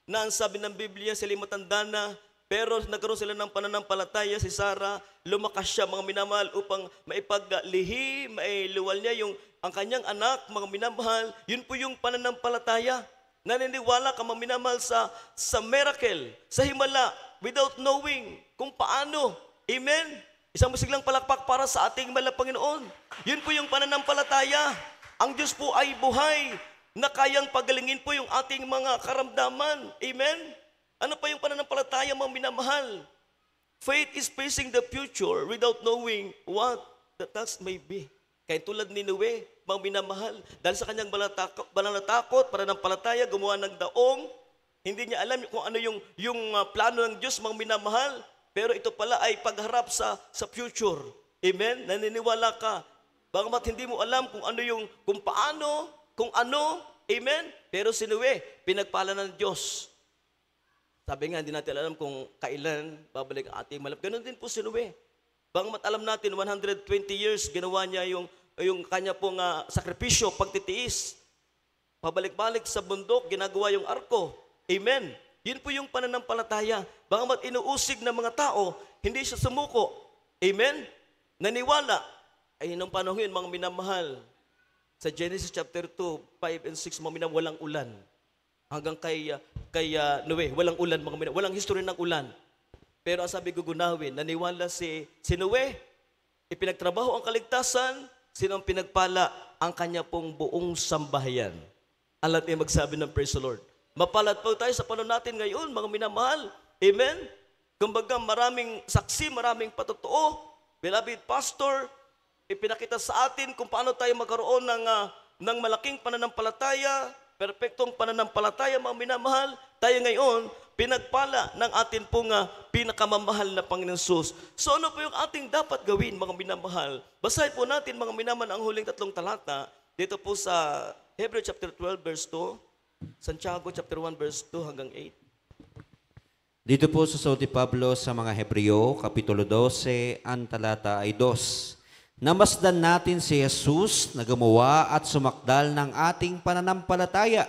na ang sabi ng Biblia, sila'y matanda na, pero nagkaroon sila ng pananampalataya si Sarah, lumakas siya mga minamahal upang maipaglihi, mailuwal niya yung, ang kanyang anak, mga minamahal, yun po yung pananampalataya. Naniniwala ka mga minamahal sa, sa miracle, sa himala, without knowing kung paano. Amen? Isang masiglang palakpak para sa ating malang Panginoon. Yun po yung pananampalataya. Ang Diyos po ay buhay na kayang pagalingin po yung ating mga karamdaman. Amen? Ano pa yung pananampalataya mga minamahal? Faith is facing the future without knowing what the task may be. Kaya tulad ni Noe, mang minamahal. Dahil sa kanyang banalatakot, banalatakot para ng palataya, gumawa ng daong. Hindi niya alam kung ano yung, yung ah, plano ng Diyos, mang minamahal. Pero ito pala ay pagharap sa, sa future. Amen? Naniniwala ka. Bagamat hindi mo alam kung ano yung, kung paano, kung ano. Amen? Pero sinuwi, pinagpala ng Diyos. Sabi nga, hindi natin alam kung kailan babalik ang ating malap. Ganon din po sinuwi. Bagamat alam natin, 120 years, ginawa niya yung yung kanya pong uh, sakripisyo, pagtitiis. Pabalik-balik sa bundok, ginagawa yung arko. Amen. Yun po yung pananampalataya. Bagamat inuusig ng mga tao, hindi siya sumuko. Amen? Naniwala. Ay, nung panahon yun, mga minamahal. Sa Genesis chapter 2, 5 and 6, mga minam, walang ulan. Hanggang kay, ah, kay uh, Noe, walang ulan, mga minamahal. Walang history ng ulan. Pero ang sabi ko gunawin, naniwala si, si Noe, ipinagtrabaho ang kaligtasan, Sinong pinagpala ang kanya pong buong sambahayan? Ang lahat magsabi ng praise the Lord. Mapalad po tayo sa panon natin ngayon, mga minamahal. Amen? Kumbaga maraming saksi, maraming patotoo. Beloved Pastor, ipinakita sa atin kung paano tayo magkaroon ng, uh, ng malaking pananampalataya, Perpektong pananampalataya, mga minamahal, tayo ngayon, pinagpala ng atin pong uh, pinakamamahal na Panginoon Sus. So ano po yung ating dapat gawin, mga minamahal? Basahin po natin, mga minaman, ang huling tatlong talata, dito po sa Hebrew chapter 12, verse 2, Santiago chapter 1, verse 2 hanggang 8. Dito po sa Saudi Pablo sa mga Hebreo, Kapitulo 12, ang talata ay 2. Namasdan natin si Jesus na gumawa at sumakdal ng ating pananampalataya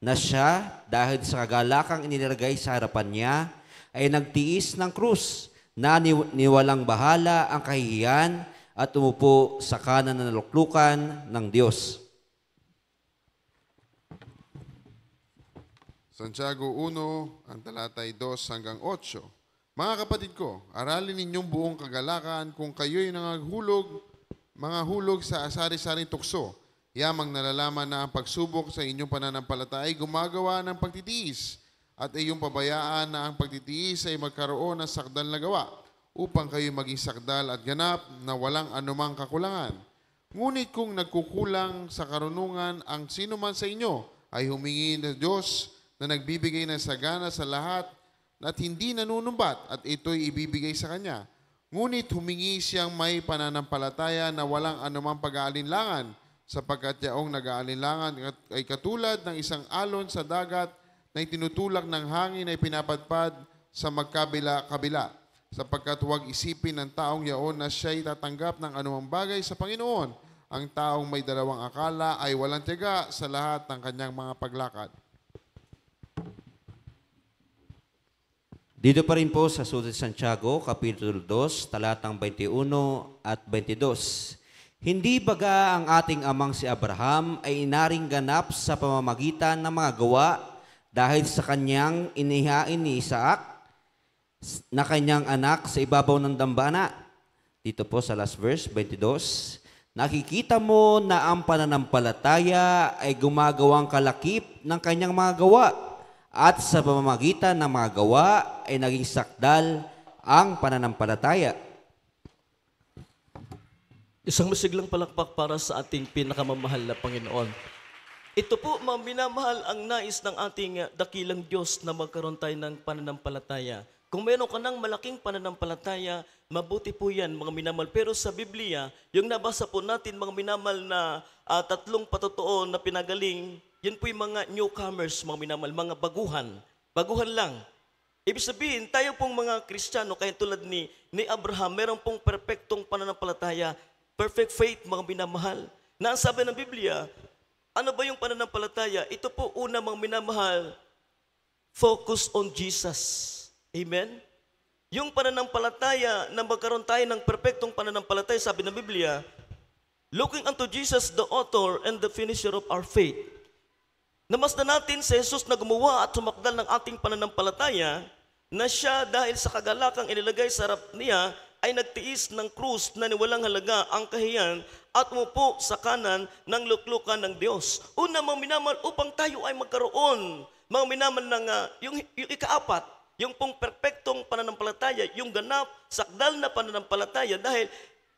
na siya dahil sa kagalakang inilagay sa harapan niya ay nagtiis ng krus na niwalang bahala ang kahihiyan at umupo sa kanan na naluklukan ng Diyos. Santiago 1, ang talatay 2 hanggang 8. Mga kapatid ko, aralin ninyong buong kagalakan kung kayo'y nangaghulog, mga hulog sa asari-saring tukso. Yamang nalalaman na ang pagsubok sa inyong pananampalataya ay gumagawa ng pagtitiis at iyong pabayaan na ang pagtitiis ay magkaroon ng sakdal na gawa upang kayo maging sakdal at ganap na walang anumang kakulangan. Ngunit kung nagkukulang sa karunungan ang sino man sa inyo ay humingi ng Diyos na nagbibigay ng sagana sa lahat na't hindi nanunumbat at ito'y ibibigay sa kanya. Ngunit humingi siyang may pananampalataya na walang anumang pag-aalinlangan sapagkat yaong nag-aalinlangan ay katulad ng isang alon sa dagat na itinutulak ng hangin ay pinapadpad sa magkabila-kabila sapagkat huwag isipin ng taong yaon na siya'y tatanggap ng anumang bagay sa Panginoon. Ang taong may dalawang akala ay walang tiyaga sa lahat ng kanyang mga paglakad. Dito pa rin po sa Surat Santiago, Kapitulo 2, talatang 21 at 22. Hindi baga ang ating amang si Abraham ay inaring ganap sa pamamagitan ng mga gawa dahil sa kanyang inihain ni Isaac na kanyang anak sa ibabaw ng dambana. Dito po sa last verse, 22, Nakikita mo na ang pananampalataya ay gumagawang kalakip ng kanyang mga gawa at sa pamamagitan ng mga gawa ay naging sakdal ang pananampalataya. Isang masiglang palakpak para sa ating pinakamamahal na Panginoon. Ito po, mga minamahal, ang nais ng ating dakilang Diyos na magkaroon tayo ng pananampalataya. Kung meron ka ng malaking pananampalataya, mabuti po yan, mga minamal. Pero sa Biblia, yung nabasa po natin, mga minamal, na uh, tatlong patotoo na pinagaling yan po yung mga newcomers, mga minamahal, mga baguhan. Baguhan lang. Ibig sabihin, tayo pong mga Kristiyano, kaya tulad ni, ni Abraham, meron pong perfectong pananampalataya, perfect faith, mga minamahal. Na ang sabi ng Biblia, ano ba yung pananampalataya? Ito po una, mga minamahal, focus on Jesus. Amen? Yung pananampalataya na magkaroon tayo ng perfectong pananampalataya, sabi ng Biblia, looking unto Jesus, the author and the finisher of our faith Namasdan natin si Jesus na gumawa at tumakdal ng ating pananampalataya na siya dahil sa kagalakang inilagay sa harap niya ay nagtiis ng krus na niwalang halaga ang kahiyan at mupo sa kanan ng luklukan ng Diyos. Una, mga minamal, upang tayo ay magkaroon, mga minamal ng uh, yung, yung ikaapat, yung pong perpektong pananampalataya, yung ganap, sakdal na pananampalataya dahil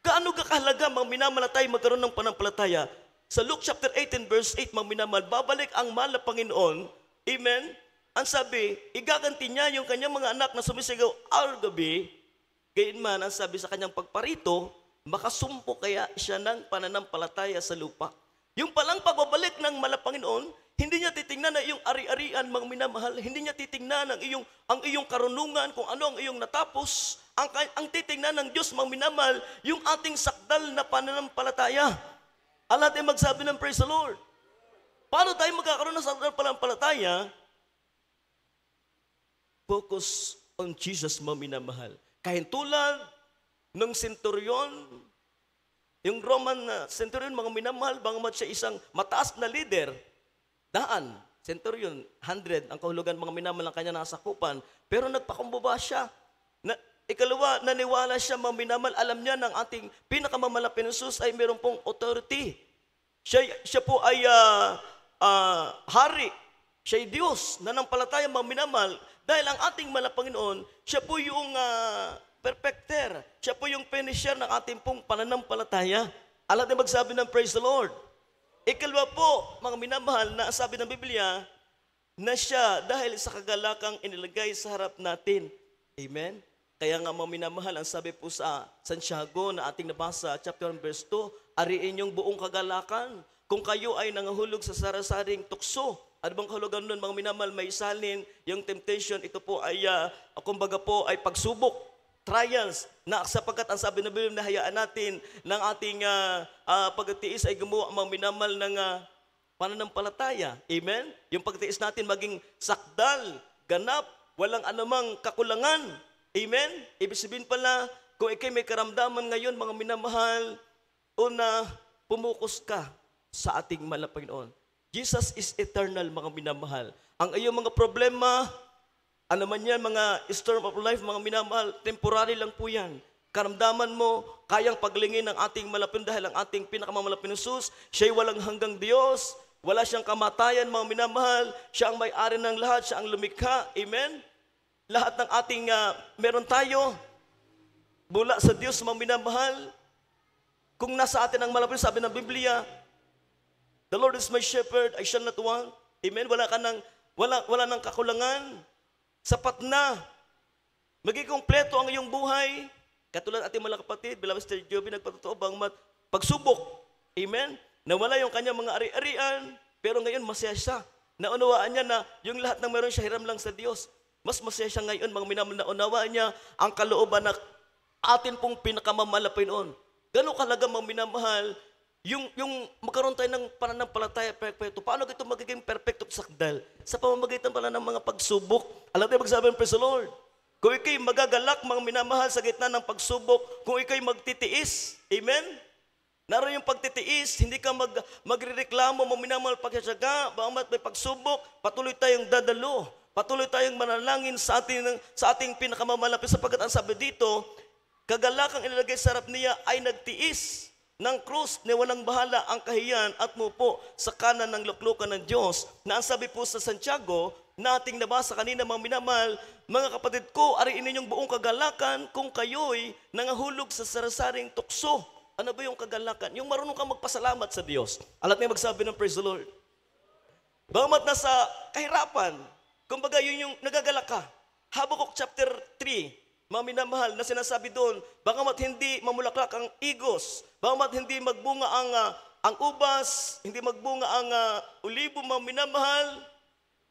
kaano kakahalaga mga minamal tayo magkaroon ng pananampalataya? Sa Luke chapter 18 verse 8, magminamal, babalik ang mahal Panginoon. Amen? Ang sabi, igaganti niya yung kanyang mga anak na sumisigaw algabi. Gayunman, ang sabi sa kanyang pagparito, makasumpo kaya siya ng pananampalataya sa lupa. Yung palang pagbabalik ng malapanginoon, hindi niya titingnan na iyong ari-arian, mga minamahal. Hindi niya titingnan ang iyong, ang iyong karunungan, kung ano ang iyong natapos. Ang, ang titingnan ng Diyos, mga minamahal, yung ating sakdal na pananampalataya. Ang natin magsabi ng praise the Lord. Paano tayo magkakaroon ng pananampalataya? Focus on Jesus mo minamahal. tulad ng centurion, yung Roman na ah, centurion, mga minamahal, bangamat siya isang mataas na leader, daan, centurion, 100, ang kahulugan mga minamahal ng kanya nakasakupan, pero nagpakumbaba siya Ikalawa, naniwala siya, maminamal. Alam niya ng ating pinakamamalapin ng Jesus ay meron pong authority. Siya, siya po ay uh, uh, hari. Siya ay Diyos, nanampalataya, maminamal. Dahil ang ating malapanginoon, siya po yung uh, perfecter. Siya po yung finisher ng ating pong pananampalataya. Alam na magsabi ng praise the Lord. Ikalawa po, mga minamahal, na sabi ng Biblia, na siya dahil sa kagalakang inilagay sa harap natin. Amen? Kaya nga mga minamahal, ang sabi po sa Santiago na ating nabasa, chapter 1 verse 2, ari inyong buong kagalakan. Kung kayo ay nangahulog sa sarasaring tukso, ano bang kahulugan nun mga minamahal, may salin, yung temptation, ito po ay, uh, kumbaga po, ay pagsubok, trials, na sapagkat ang sabi ng Biblia na hayaan natin ng ating uh, ah, uh, ah, pagtiis ay gumawa mga minamahal ng uh, pananampalataya. Amen? Yung pagtiis natin maging sakdal, ganap, walang anumang kakulangan, Amen? Ibig sabihin pala, kung ikay may karamdaman ngayon, mga minamahal, una, pumukus ka sa ating malapinoon. Jesus is eternal, mga minamahal. Ang iyong mga problema, ano man yan, mga storm of life, mga minamahal, temporary lang po yan. Karamdaman mo, kayang paglingin ng ating malapin dahil ang ating pinakamalapin Jesus, siya'y walang hanggang Diyos, wala siyang kamatayan, mga minamahal, siya ang may-ari ng lahat, siya ang lumikha. Amen? lahat ng ating uh, meron tayo mula sa Diyos maminamahal. Kung nasa atin ang malapit, sabi ng Biblia, The Lord is my shepherd, I shall not want. Amen? Wala ka ng, wala, wala ng kakulangan. Sapat na. Magiging kompleto ang iyong buhay. Katulad ating mga kapatid, bilang Mr. Joby, nagpatutuo bang mat, pagsubok. Amen? Nawala yung kanyang mga ari-arian, pero ngayon masaya siya. Naunawaan niya na yung lahat ng meron siya, hiram lang sa Diyos. Mas masaya siya ngayon, mga minamahal na unawa niya ang kalooban na atin pong pinakamamalapin noon. Ganun kalaga mga minamahal, yung, yung magkaroon tayo ng pananampalataya perfecto. Paano ito magiging perfecto sa sakdal? Sa pamamagitan pala ng mga pagsubok. Alam niyo, magsabi ng praise the Lord. Kung ikay magagalak, mga minamahal, sa gitna ng pagsubok, kung ikay magtitiis, amen? Naroon yung pagtitiis, hindi ka mag, magre-reklamo, mga minamahal, pagsasaga, baka may pagsubok, patuloy tayong dadalo. Patuloy tayong manalangin sa ating, sa ating pinakamamalapit sapagkat ang sabi dito, kagalakang ilalagay sa harap niya ay nagtiis ng krus na walang bahala ang kahiyan at mupo sa kanan ng luklukan ng Diyos. Na ang sabi po sa Santiago, nating nabasa kanina mga minamal, mga kapatid ko, ari ninyong buong kagalakan kung kayo'y nangahulog sa sarasaring tukso. Ano ba yung kagalakan? Yung marunong kang magpasalamat sa Diyos. Alat niya magsabi ng praise the Lord. Bamat nasa kahirapan, Kumbaga yun yung nagagalak ka. Habakuk chapter 3, mga minamahal na sinasabi doon, baka mat hindi mamulaklak ang igos, baka mat hindi magbunga ang, uh, ang ubas, hindi magbunga ang uh, ulibo, mga minamahal,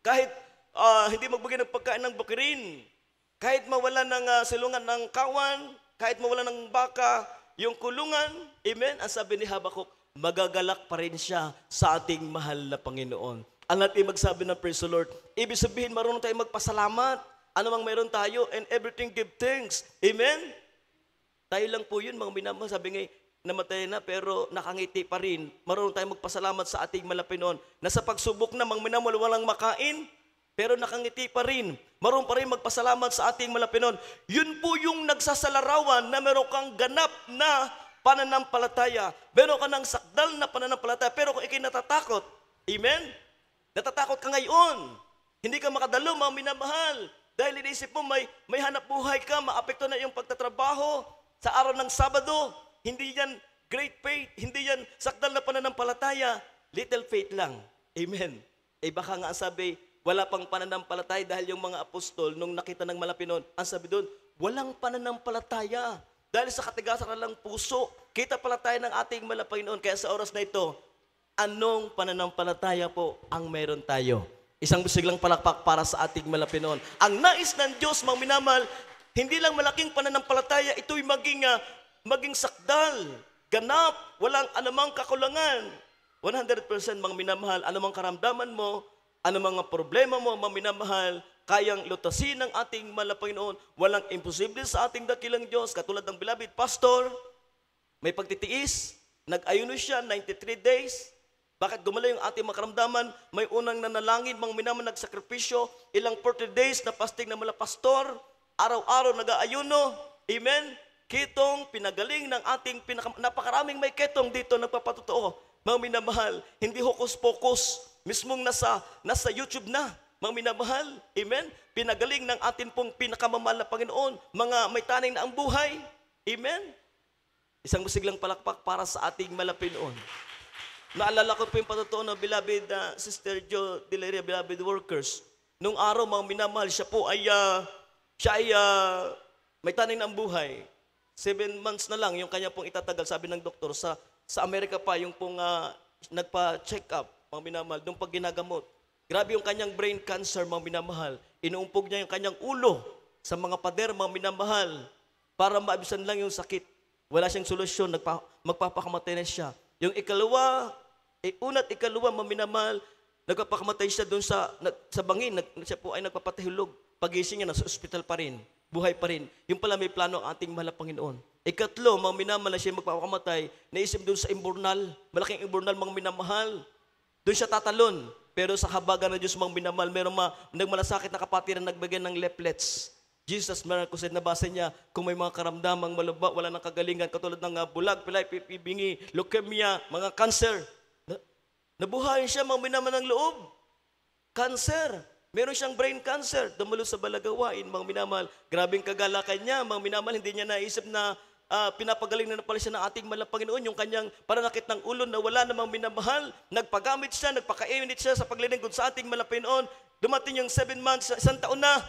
kahit uh, hindi magbigay ng pagkain ng bakirin, kahit mawala ng uh, silungan ng kawan, kahit mawala ng baka, yung kulungan, amen, ang sabi ni Habakuk, magagalak pa rin siya sa ating mahal na Panginoon. Ang natin magsabi ng praise the Lord. Ibig sabihin, marunong tayo magpasalamat. Ano mang meron tayo and everything give thanks. Amen? Tayo lang po yun, mga minamahal. Sabi nga, namatay na pero nakangiti pa rin. Marunong tayong magpasalamat sa ating malapinon na sa pagsubok na mang minamahal walang makain pero nakangiti pa rin. Marunong pa rin magpasalamat sa ating malapinon. Yun po yung nagsasalarawan na meron kang ganap na pananampalataya. Meron ka ng sakdal na pananampalataya pero kung ikinatatakot, natatakot. Amen? Natatakot ka ngayon. Hindi ka makadalo, mga minamahal. Dahil iniisip mo, may, may hanap buhay ka, maapekto na yung pagtatrabaho sa araw ng Sabado. Hindi yan great faith, hindi yan sakdal na pananampalataya. Little faith lang. Amen. Eh baka nga sabi, wala pang pananampalataya dahil yung mga apostol, nung nakita ng malapinon, ang sabi doon, walang pananampalataya. Dahil sa katigasan lang puso, kita pala tayo ng ating malapinoon. Kaya sa oras na ito, anong pananampalataya po ang meron tayo? Isang busiglang palakpak para sa ating malapinon. Ang nais ng Diyos, mga minamal, hindi lang malaking pananampalataya, ito'y maging, uh, maging sakdal, ganap, walang anumang kakulangan. 100% mga minamahal, anumang karamdaman mo, anumang problema mo, mga minamahal, kayang lutasin ng ating malapinoon. Walang imposible sa ating dakilang Diyos. Katulad ng bilabit, Pastor, may pagtitiis, nag-ayuno siya 93 days, bakit gumalaw yung ating makaramdaman? May unang nanalangin, mang minamang nagsakripisyo, ilang 40 days na pasting na mula pastor, araw-araw nag-aayuno. Amen? Kitong pinagaling ng ating pinaka, napakaraming may ketong dito nagpapatotoo. Mga minamahal, hindi hokus-pokus. Mismong nasa, nasa YouTube na. Mga minamahal, amen? Pinagaling ng ating pong pinakamamahal na Panginoon. Mga may taning na ang buhay. Amen? Isang musiglang palakpak para sa ating malapinoon. Naalala ko po yung patotoo na beloved na uh, Sister Jo Deleria, beloved workers. Nung araw, mga minamahal, siya po ay, uh, siya ay uh, may taning ng buhay. Seven months na lang yung kanya pong itatagal, sabi ng doktor. Sa, sa Amerika pa, yung pong uh, nagpa-check up, mga minamahal, nung pag ginagamot. Grabe yung kanyang brain cancer, mga minamahal. Inuumpog niya yung kanyang ulo sa mga pader, mga minamahal, para maabisan lang yung sakit. Wala siyang solusyon, nagpa, magpapakamatay na siya. Yung ikalawa, eh, una't ikalawa, maminamal, nagpapakamatay siya doon sa, na, sa bangin, nag, siya po ay nagpapatahulog. Pagising niya, nasa ospital pa rin, buhay pa rin. Yung pala may plano ang ating mahal na Panginoon. Ikatlo, mga minamahal na siya magpapakamatay, naisip doon sa imbornal, malaking imbornal, mga minamahal. Doon siya tatalon. Pero sa habagan ng Diyos, mga minamahal, merong mga nagmalasakit na kapatid na nagbigay ng leplets. Jesus, Marcos said, nabasa niya, kung may mga karamdamang malaba, wala ng kagalingan, katulad ng ah, bulag, pilay, pipibingi, leukemia, mga cancer. nabuhayin siya, mga minaman ng loob. Cancer. Meron siyang brain cancer. Dumalo sa balagawain, mga minamahal. Grabing kagalakan niya, mga minamahal. Hindi niya naisip na uh, pinapagaling na, na pala siya ng ating malapanginoon. Yung kanyang pananakit ng ulo na wala namang minamahal. Nagpagamit siya, nagpaka nagpakainit siya sa paglilingkod sa ating malang Panginoon. Dumating yung seven months, isang taon na.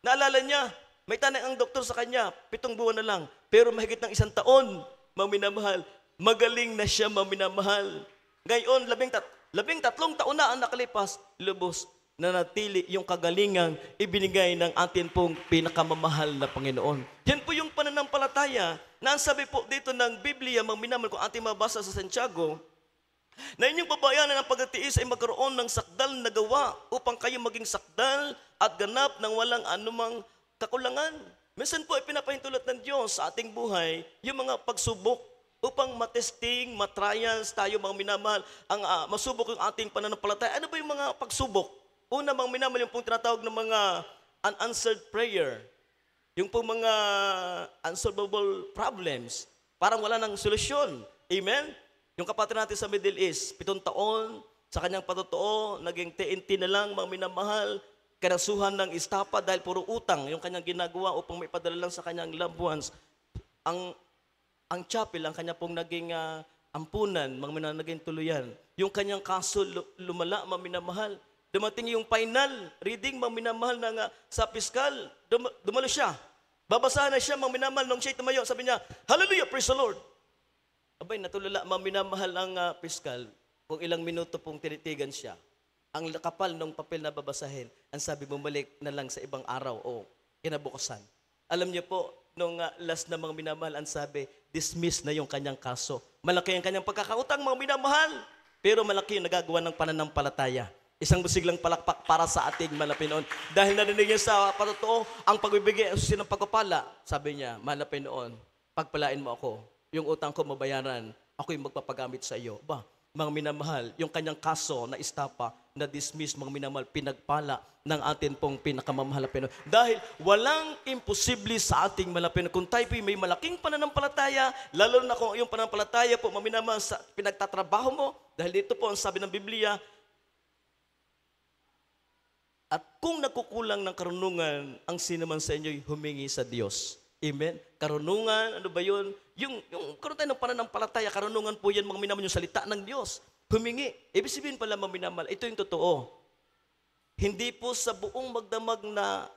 Naalala niya, may tanong ang doktor sa kanya, pitong buwan na lang, pero mahigit ng isang taon, maminamahal. Magaling na siya maminamahal. Ngayon, labing, tat labing tatlong taon na ang nakalipas, lubos na natili yung kagalingang ibinigay ng atin pong pinakamamahal na Panginoon. Yan po yung pananampalataya na ang sabi po dito ng Biblia, maminamahal minamahal, kung ating mabasa sa Santiago, na inyong pabayanan ng pagtitiis ay magkaroon ng sakdal na gawa upang kayo maging sakdal at ganap ng walang anumang kakulangan. Minsan po ay pinapahintulot ng Diyos sa ating buhay yung mga pagsubok upang matesting, matrials tayo mga minamahal, ang uh, masubok yung ating pananampalataya. Ano ba yung mga pagsubok? Una mga minamahal yung pong tinatawag ng mga unanswered prayer. Yung pong mga unsolvable problems. Parang wala ng solusyon. Amen? Yung kapatid natin sa Middle East, pitong taon, sa kanyang patotoo, naging TNT na lang, mga minamahal, kinasuhan ng istapa dahil puro utang yung kanyang ginagawa upang may padala lang sa kanyang loved ones. Ang, ang chapel, ang kanya pong naging uh, ampunan, mga mananaging tuluyan. Yung kanyang kaso lumala, maminamahal. Dumating yung final reading, maminamahal na nga sa piskal. Dum- dumalo siya. Babasa na siya, maminamahal. Nung siya tumayo, sabi niya, Hallelujah, praise the Lord. Abay, natulala, maminamahal ang uh, piskal. Kung ilang minuto pong tinitigan siya ang kapal ng papel na babasahin, ang sabi bumalik na lang sa ibang araw o kinabukasan. Alam niyo po, nung ah, last na mga minamahal, ang sabi, dismiss na yung kanyang kaso. Malaki ang kanyang pagkakautang, mga minamahal. Pero malaki yung nagagawa ng pananampalataya. Isang busiglang palakpak para sa ating malapinoon. Dahil narinig niya sa patotoo, ang pagbibigay ang susinang pagpapala. Sabi niya, malapinoon, pagpalain mo ako. Yung utang ko mabayaran, ako yung magpapagamit sa iyo. Ba, mga minamahal, yung kanyang kaso na istapa, na dismiss mga minamahal, pinagpala ng atin pong pinakamamahal na Pinoy. Dahil walang imposible sa ating malapino. Kung tayo may malaking pananampalataya, lalo na kung yung pananampalataya po, maminamahal sa pinagtatrabaho mo, dahil dito po ang sabi ng Biblia, at kung nakukulang ng karunungan, ang sinaman sa inyo'y humingi sa Diyos Amen? Karunungan, ano ba yun? Yung, yung karoon tayo ng pananampalataya, karunungan po yan, mga minaman yung salita ng Diyos. Humingi. Ibig sabihin pala, mga minamal, ito yung totoo. Hindi po sa buong magdamag na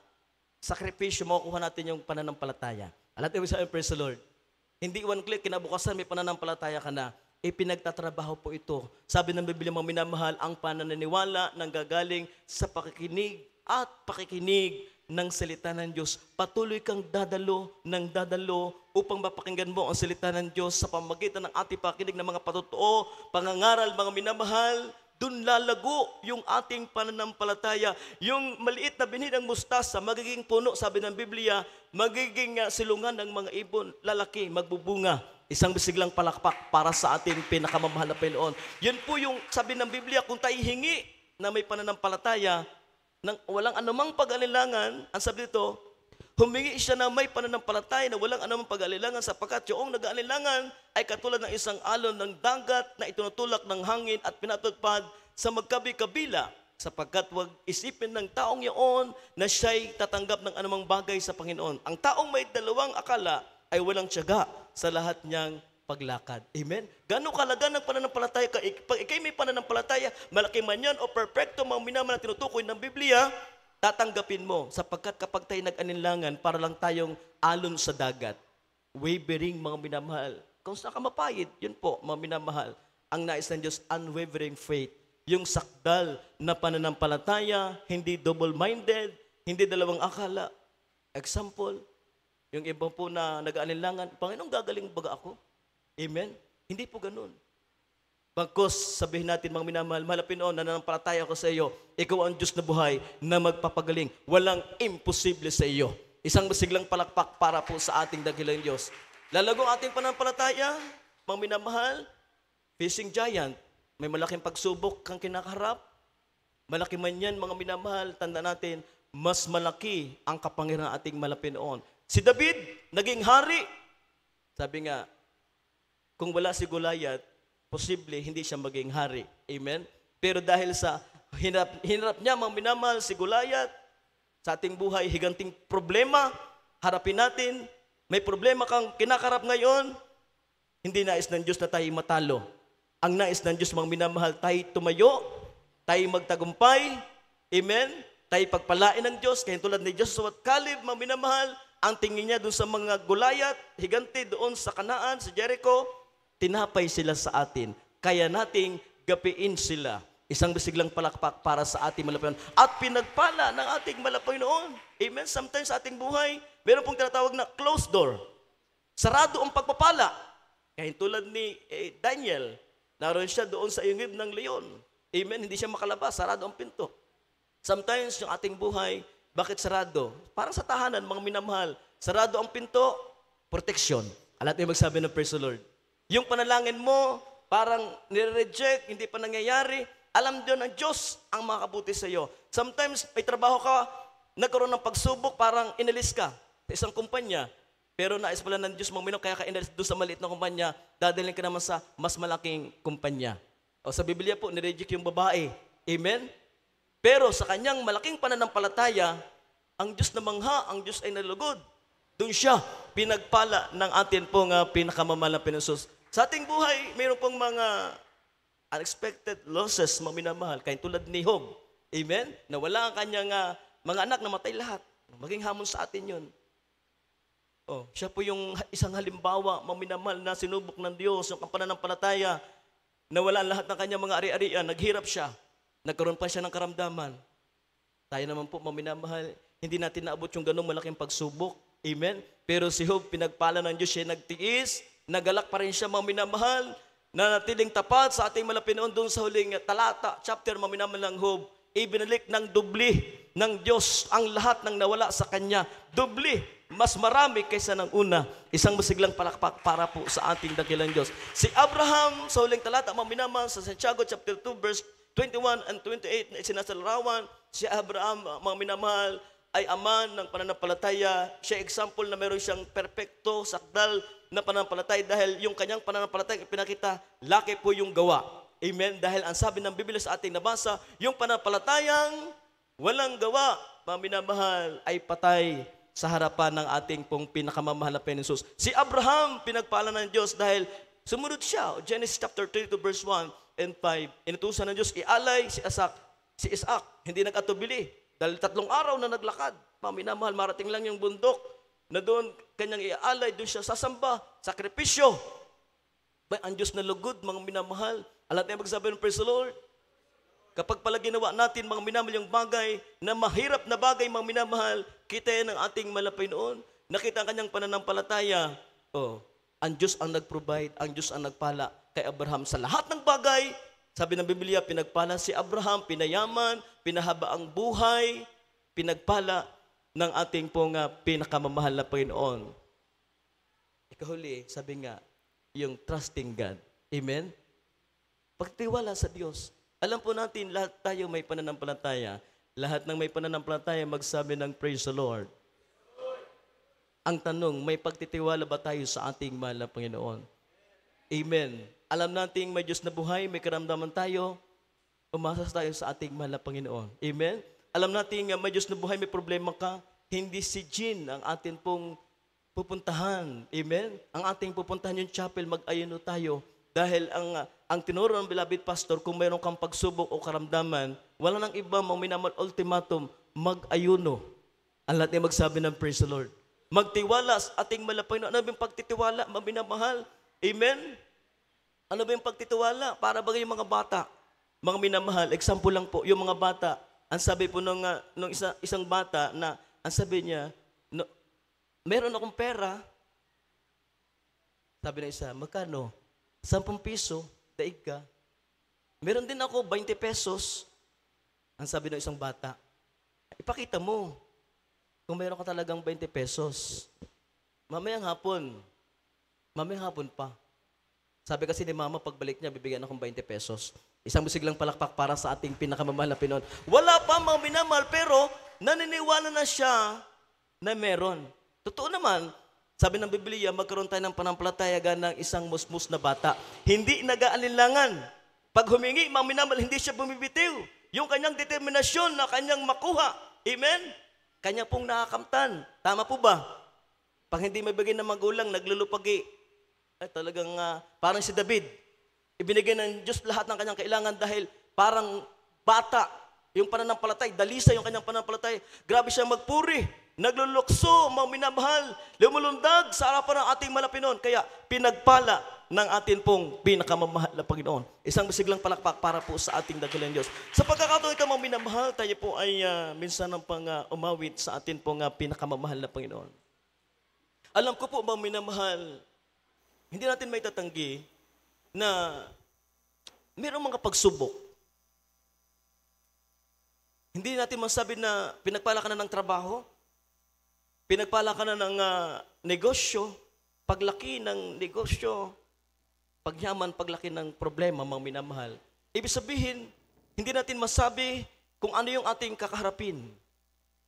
sakripisyo, makukuha natin yung pananampalataya. Alam tayo sa praise the Lord. Hindi one click, kinabukasan may pananampalataya ka na. Ipinagtatrabaho po ito. Sabi ng Biblia, mga minamahal, ang panananiwala nang gagaling sa pakikinig at pakikinig ng salita ng Diyos. Patuloy kang dadalo ng dadalo upang mapakinggan mo ang salita ng Diyos sa pamagitan ng ating pakinig ng mga patotoo, pangangaral, mga minamahal, doon lalago yung ating pananampalataya. Yung maliit na binhidang mustasa, magiging puno, sabi ng Biblia, magiging ah, silungan ng mga ibon, lalaki, magbubunga. Isang bisiglang palakpak para sa ating pinakamamahal na Panginoon. Yan po yung sabi ng Biblia, kung tayo hingi na may pananampalataya, nang walang anumang pag-alilangan, ang sabi dito, humingi siya na may pananampalatay na walang anumang pag-alilangan sapagkat yung nag-alilangan ay katulad ng isang alon ng dagat na itunutulak ng hangin at pinatutpad sa magkabi-kabila sapagkat wag isipin ng taong yaon na siya'y tatanggap ng anumang bagay sa Panginoon. Ang taong may dalawang akala ay walang tiyaga sa lahat niyang paglakad. Amen? Gano'ng kalaga ng pananampalataya ka? Pag ikay may pananampalataya, malaki man yan o perfecto mga minaman na tinutukoy ng Biblia, tatanggapin mo sapagkat kapag tayo nag-aninlangan, para lang tayong alon sa dagat. Wavering mga minamahal. Kung saan ka mapayid, yun po, mga minamahal. Ang nais ng Diyos, unwavering faith. Yung sakdal na pananampalataya, hindi double-minded, hindi dalawang akala. Example, yung iba po na nag-alinlangan, Panginoon, gagaling baga ako? Amen? Hindi po ganun. Bagkos, sabihin natin mga minamahal, mahal Pinoon, nananampalataya ako sa iyo, ikaw ang Diyos na buhay na magpapagaling. Walang imposible sa iyo. Isang masiglang palakpak para po sa ating dakilang Diyos. Lalagong ating pananampalataya, mga minamahal, fishing giant, may malaking pagsubok kang kinakaharap. Malaki man yan, mga minamahal, tanda natin, mas malaki ang kapangyarihan ating malapinoon. Si David, naging hari. Sabi nga, kung wala si Goliath, posible hindi siya maging hari. Amen? Pero dahil sa hinap, hinap niya mga minamahal si Goliath, sa ating buhay, higanting problema, harapin natin. May problema kang kinakarap ngayon, hindi nais ng Diyos na tayo matalo. Ang nais ng Diyos, mga minamahal, tayo tumayo, tayo magtagumpay, amen, tayo pagpalain ng Diyos, kaya tulad ni Joshua at Caleb, mga minamahal, ang tingin niya doon sa mga gulayat, higante doon sa kanaan, sa Jericho, tinapay sila sa atin. Kaya nating gapiin sila. Isang bisiglang palakpak para sa ating malapay At pinagpala ng ating malapay noon. Amen? Sometimes sa ating buhay, meron pong tinatawag na closed door. Sarado ang pagpapala. Kaya tulad ni eh, Daniel, naroon siya doon sa ingib ng leon. Amen? Hindi siya makalabas. Sarado ang pinto. Sometimes yung ating buhay, bakit sarado? Parang sa tahanan, mga minamahal. Sarado ang pinto, protection. Alat niyo magsabi ng praise the Lord. Yung panalangin mo, parang nire-reject, hindi pa nangyayari. Alam Diyo ng Diyos ang makabuti sa iyo. Sometimes may trabaho ka, nagkaroon ng pagsubok, parang inalis ka sa isang kumpanya. Pero nais pala ng Diyos mamino, kaya ka inalis doon sa maliit na kumpanya, dadalhin ka naman sa mas malaking kumpanya. O sa Biblia po, nireject yung babae. Amen? Pero sa kanyang malaking pananampalataya, ang Diyos na mangha, ang Diyos ay nalugod. Doon siya pinagpala ng atin pong uh, ah, pinakamamalang pinusos sa ating buhay, mayroon pong mga unexpected losses, mga minamahal, kayo tulad ni Job. Amen? Nawala ang kanyang uh, mga anak, na namatay lahat. Maging hamon sa atin yun. Oh, siya po yung isang halimbawa, mga minamahal na sinubok ng Diyos, yung kapananampalataya, nawala lahat ng kanyang mga ari-arian, naghirap siya, nagkaroon pa siya ng karamdaman. Tayo naman po, mga minamahal, hindi natin naabot yung ganong malaking pagsubok. Amen? Pero si Job, pinagpala ng Diyos, siya nagtiis, Nagalak pa rin siya mga minamahal, na nanatiling tapat sa ating malapinoon doon sa huling talata, chapter mga minamahal ng Hob. Ibinalik ng dubli ng Diyos ang lahat ng nawala sa Kanya. Dubli, mas marami kaysa ng una. Isang masiglang palakpak para po sa ating dakilang Diyos. Si Abraham sa huling talata, mga minamahal sa Santiago chapter 2 verse 21 and 28 na sinasalarawan, si Abraham, mga minamahal, ay ama ng pananampalataya. Siya example na meron siyang perpekto, sakdal ng pananampalatay dahil yung kanyang pananampalatay pinakita, laki po yung gawa. Amen? Dahil ang sabi ng Biblia sa ating nabasa, yung pananampalatayang walang gawa, paminamahal, ay patay sa harapan ng ating pong pinakamamahal na Penisus. Si Abraham, pinagpala ng Diyos dahil sumunod siya. Genesis chapter 32 verse 1 and 5. Inutusan ng Diyos, ialay si Isaac. Si Isaac, hindi nagkatubili. Dahil tatlong araw na naglakad. Paminamahal, marating lang yung bundok na doon kanyang iaalay, doon siya sasamba, sakripisyo. Ba, ang Diyos na lugod, mga minamahal. Alam tayo magsabi ng Praise the Lord. Kapag pala ginawa natin mga minamahal yung bagay, na mahirap na bagay mga minamahal, kita yan ang ating malapay noon. Nakita ang kanyang pananampalataya. Oh, ang Diyos ang nag-provide, ang Diyos ang nagpala kay Abraham sa lahat ng bagay. Sabi ng Biblia, pinagpala si Abraham, pinayaman, pinahaba ang buhay, pinagpala ng ating pong uh, pinakamamahal na Panginoon. Ikahuli, sabi nga, yung trusting God. Amen? Pagtiwala sa Diyos. Alam po natin, lahat tayo may pananampalataya. Lahat ng may pananampalataya magsabi ng praise the Lord. Ang tanong, may pagtitiwala ba tayo sa ating mahal na Panginoon? Amen. Alam nating may Diyos na buhay, may karamdaman tayo, umasa tayo sa ating mahal na Panginoon. Amen? Alam natin nga may Diyos na buhay, may problema ka. Hindi si Jean ang atin pong pupuntahan. Amen? Ang ating pupuntahan yung chapel, mag-ayuno tayo. Dahil ang, ang tinuro ng beloved pastor, kung mayroon kang pagsubok o karamdaman, wala nang iba mang minamal ultimatum, mag-ayuno. Ang lahat magsabi ng praise the Lord. Magtiwala sa ating malapay na ano ba yung pagtitiwala, maminamahal. Amen? Ano ba yung pagtitiwala? Para bagay yung mga bata, mga minamahal. Example lang po, yung mga bata, ang sabi po nung, uh, nung isa, isang bata na, ang sabi niya, no, meron akong pera. Sabi ng isa, magkano? Sampung piso, daig ka. Meron din ako 20 pesos. Ang sabi ng isang bata, ipakita mo kung meron ka talagang 20 pesos. Mamayang hapon, mamayang hapon pa, sabi kasi ni mama, pagbalik niya, bibigyan akong 20 pesos. Isang musiglang palakpak para sa ating pinakamamahal na Pinon. Wala pa mga minamahal, pero naniniwala na siya na meron. Totoo naman, sabi ng Biblia, magkaroon tayo ng panampalatayaga ng isang musmus na bata. Hindi nag-aalinlangan. Pag humingi, mga minamahal, hindi siya bumibitiw. Yung kanyang determinasyon na kanyang makuha. Amen? Kanya pong nakakamtan. Tama po ba? Pag hindi may bagay ng magulang, naglulupagi, ay, talagang uh, parang si David. Ibinigay ng Diyos lahat ng kanyang kailangan dahil parang bata yung pananampalatay, dalisa yung kanyang pananampalatay. Grabe siyang magpuri, naglulukso, mga lumulundag sa harapan ng ating malapinon. Kaya pinagpala ng atin pong pinakamamahal na Panginoon. Isang masiglang palakpak para po sa ating dakilang Diyos. Sa pagkakataon ka mga minamahal, tayo po ay uh, minsan ang pang uh, umawit sa atin pong uh, pinakamamahal na Panginoon. Alam ko po mga minamahal, hindi natin may tatanggi na mayroong mga pagsubok. Hindi natin masabi na pinagpala ka na ng trabaho, pinagpala ka na ng uh, negosyo, paglaki ng negosyo, pagyaman, paglaki ng problema, mga minamahal. Ibig sabihin, hindi natin masabi kung ano yung ating kakaharapin.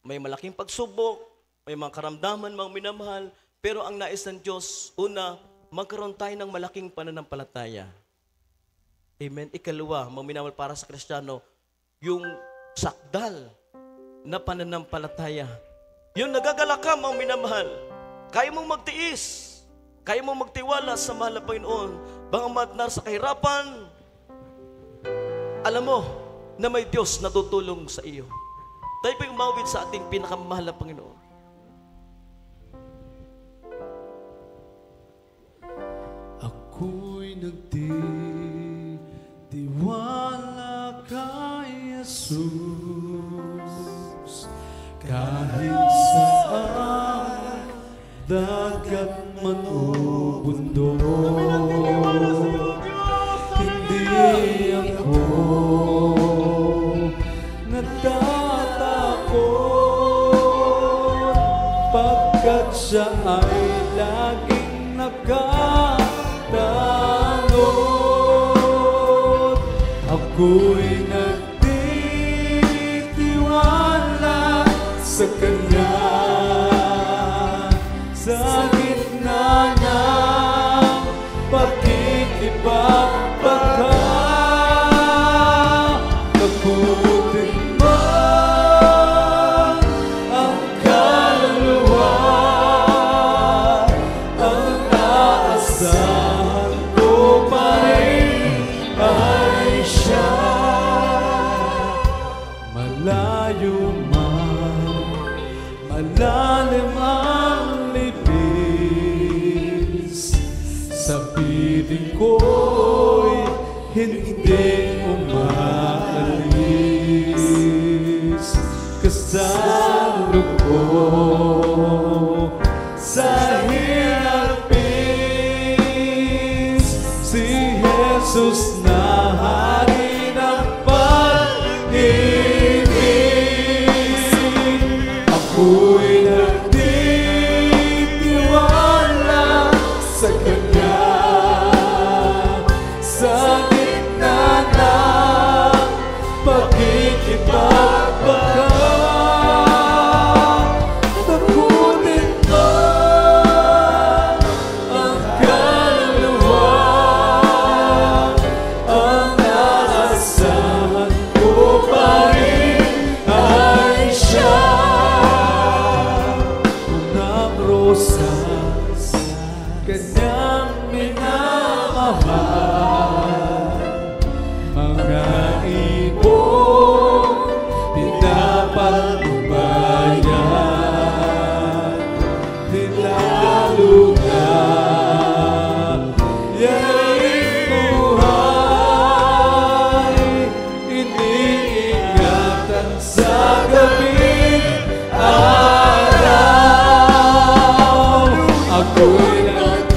May malaking pagsubok, may mga karamdaman, mga minamahal, pero ang nais ng Diyos, una, magkaroon tayo ng malaking pananampalataya. Amen. Ikalawa, maminawal para sa Kristiyano, yung sakdal na pananampalataya. Yung nagagalak ka, mga minamahal. Kaya mong magtiis. Kaya mong magtiwala sa mahal na Panginoon. Bangamat na sa kahirapan, alam mo na may Diyos na tutulong sa iyo. Tayo po yung mawid sa ating pinakamahal na Panginoon. nagtitiwala kay Jesus kahit saan dagat man o bundok hindi ako natatakot pagkat siya ay Ako'y nagtitiwala sa Kanya, sa Kanya.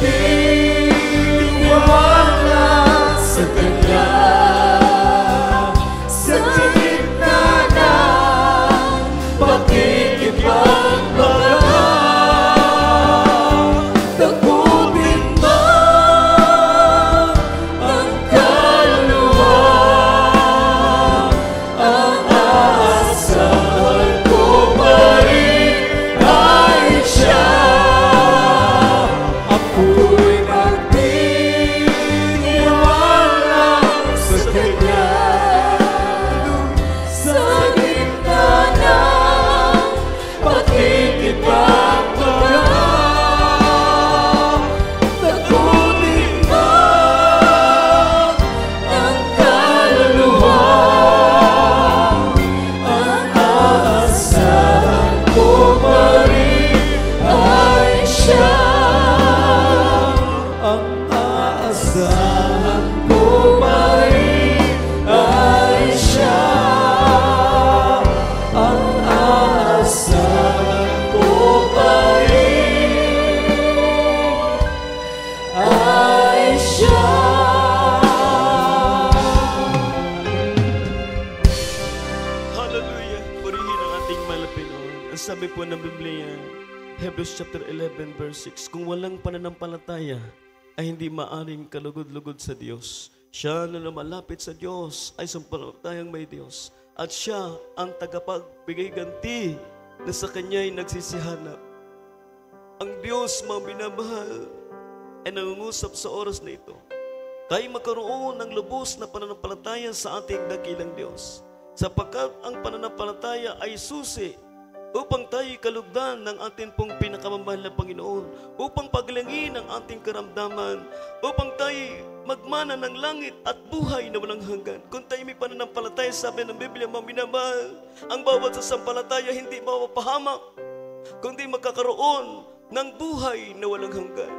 你我。6, Kung walang pananampalataya, ay hindi maaring kalugod-lugod sa Diyos. Siya na lumalapit sa Diyos ay sampalatayang may Diyos. At siya ang tagapagbigay ganti na sa kanya'y nagsisihanap. Ang Diyos mga binamahal ay nangungusap sa oras na ito. Tayo magkaroon ng lubos na pananampalataya sa ating dakilang Diyos. Sapagkat ang pananampalataya ay susi upang tayo'y kalugdan ng ating pong pinakamamahal na Panginoon, upang paglangin ang ating karamdaman, upang tayo'y magmana ng langit at buhay na walang hanggan. Kung tayo may pananampalataya, sabi ng Biblia, mga ang bawat sasampalataya hindi mapapahamak, kundi magkakaroon ng buhay na walang hanggan.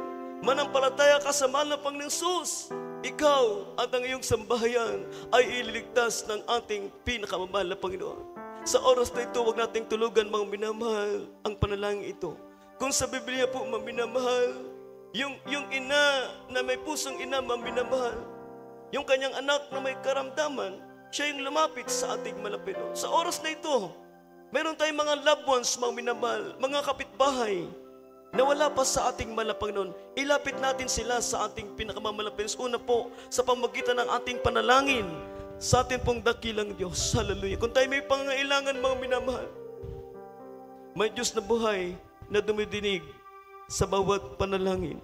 Manampalataya ka sa malapang ng sus, ikaw at ang iyong sambahayan ay ililigtas ng ating pinakamamahal na Panginoon. Sa oras na ito, huwag nating tulugan, mga minamahal, ang panalangin ito. Kung sa Biblia po, mga minamahal, yung, yung ina na may pusong ina, mga minamahal, yung kanyang anak na may karamdaman, siya yung lumapit sa ating malapino. Sa oras na ito, meron tayong mga loved ones, mga minamahal, mga kapitbahay, na wala pa sa ating malapang noon. ilapit natin sila sa ating pinakamamalapins. Una po, sa pamagitan ng ating panalangin, sa ating pong dakilang Diyos. Hallelujah. Kung tayo may pangailangan, mga minamahal, may Diyos na buhay na dumidinig sa bawat panalangin.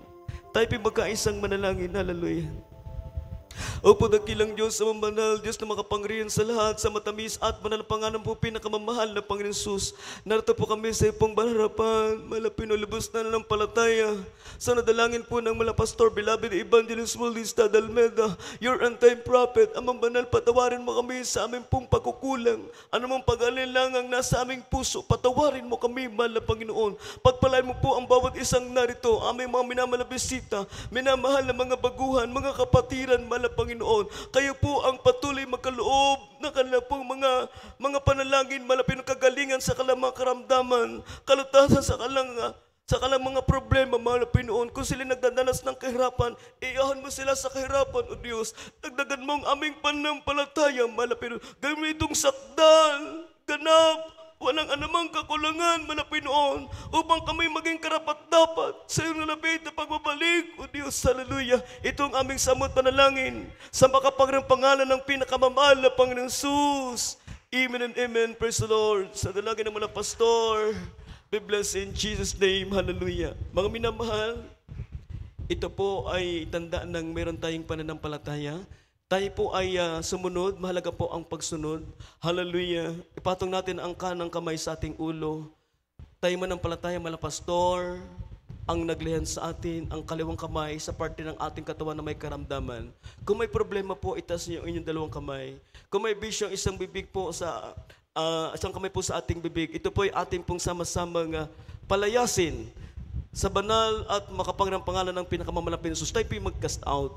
Tayo magkaisang manalangin. Hallelujah. O dakilang Diyos sa banal, Diyos na makapangriyan sa lahat, sa matamis at banal pangalan po pinakamamahal na Panginoon Jesus. Narito po kami sa ipong banarapan, malapin o lubos na ng palataya. Sa nadalangin po ng mala Pastor Beloved Evangelist Wilista Dalmeda, your untimed prophet, amang banal, patawarin mo kami sa aming pong pagkukulang. Ano Anumang pag-alilang ang nasa aming puso, patawarin mo kami, mala Panginoon. Pagpalain mo po ang bawat isang narito, aming mga minamalabisita, minamahal na mga baguhan, mga kapatiran, mala mahal na Panginoon. Kayo po ang patuloy magkaloob na kanila mga, mga panalangin, malapit ng kagalingan sa mga karamdaman, kalutasan sa kalangan, sa kalang mga problema, mahal Pinoon, kung sila nagdadanas ng kahirapan, iyahan mo sila sa kahirapan, O Diyos. Dagdagan mo ang aming panampalataya, mahal Pinoon. Gawin mo itong ganap, walang anumang kakulangan mula upang kami maging karapat-dapat sa iyong nalapit na pagbabalik. O Diyos, hallelujah, itong aming samot panalangin sa makapagrang pangalan ng pinakamamahal na Panginoon Sus. Amen and amen. Praise the Lord. Sa dalagin ng mga pastor, be blessed in Jesus' name. Hallelujah. Mga minamahal, ito po ay tandaan ng meron tayong pananampalataya tayo po ay uh, sumunod, mahalaga po ang pagsunod. Hallelujah. Ipatong natin ang kanang kamay sa ating ulo. Tayo man ang palataya, mala pastor, ang naglihan sa atin, ang kaliwang kamay sa parte ng ating katawan na may karamdaman. Kung may problema po, itas niyo ang inyong dalawang kamay. Kung may bisyo, isang bibig po sa uh, isang kamay po sa ating bibig. Ito po ay ating pong sama-samang uh, palayasin sa banal at makapangyarihang pangalan ng pinakamamalapin Jesus. Tayo po'y mag-cast out.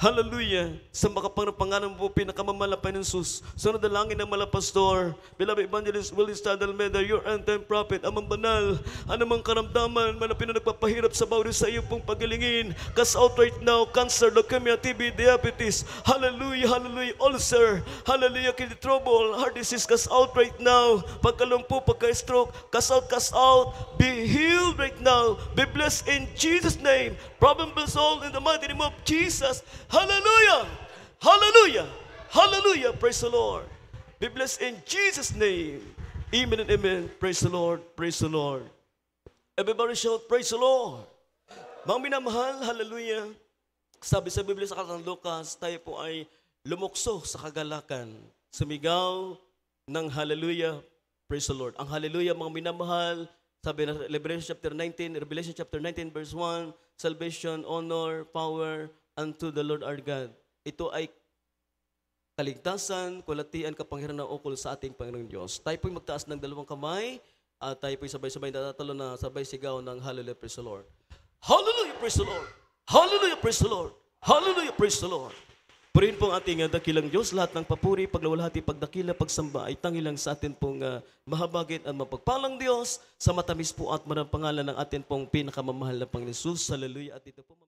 Hallelujah! Sa makapangyarihang pangalan po pinakamamalapin Jesus. Sunod so, na langin ng mga pastor, beloved evangelist Willie Stad Almeida, your end-time prophet, amang banal, anumang karamdaman, malapin na nagpapahirap sa bawal sa iyo pong pagilingin. Cast out right now, cancer, leukemia, TB, diabetes. Hallelujah! Hallelujah! Ulcer! Hallelujah! kidney trouble, heart disease, cast out right now. Pagkalumpo, pagka-stroke, cast out, cast out. Be healed right now Be blessed in Jesus' name. Problem be solved in the mighty name of Jesus. Hallelujah. Hallelujah. Hallelujah. Praise the Lord. Be blessed in Jesus' name. Amen and amen. Praise the Lord. Praise the Lord. Everybody shout, Praise the Lord. Mga minamahal, hallelujah. Sabi sa Biblia sa Kalang Lucas, tayo po ay lumukso sa kagalakan. Sumigaw ng hallelujah. Praise the Lord. Ang hallelujah, mga minamahal, sabi na Revelation chapter 19, Revelation chapter 19 verse 1, salvation, honor, power unto the Lord our God. Ito ay kaligtasan, kulatian, kapangyarihan na ukol sa ating Panginoong Diyos. Tayo po'y magtaas ng dalawang kamay at tayo po'y sabay-sabay natatalo na sabay sigaw ng Hallelujah, praise the Lord. Hallelujah, praise the Lord. Hallelujah, praise the Lord. Hallelujah, praise the Lord. Purihin pong ating ah, dakilang Diyos. Lahat ng papuri, paglawalhati, pagdakila, pagsamba ay tangi lang sa atin pong uh, ah, mahabagin at mapagpalang Diyos sa matamis po at manang pangalan ng atin pong pinakamamahal na Panginoon. Hallelujah. At ito po,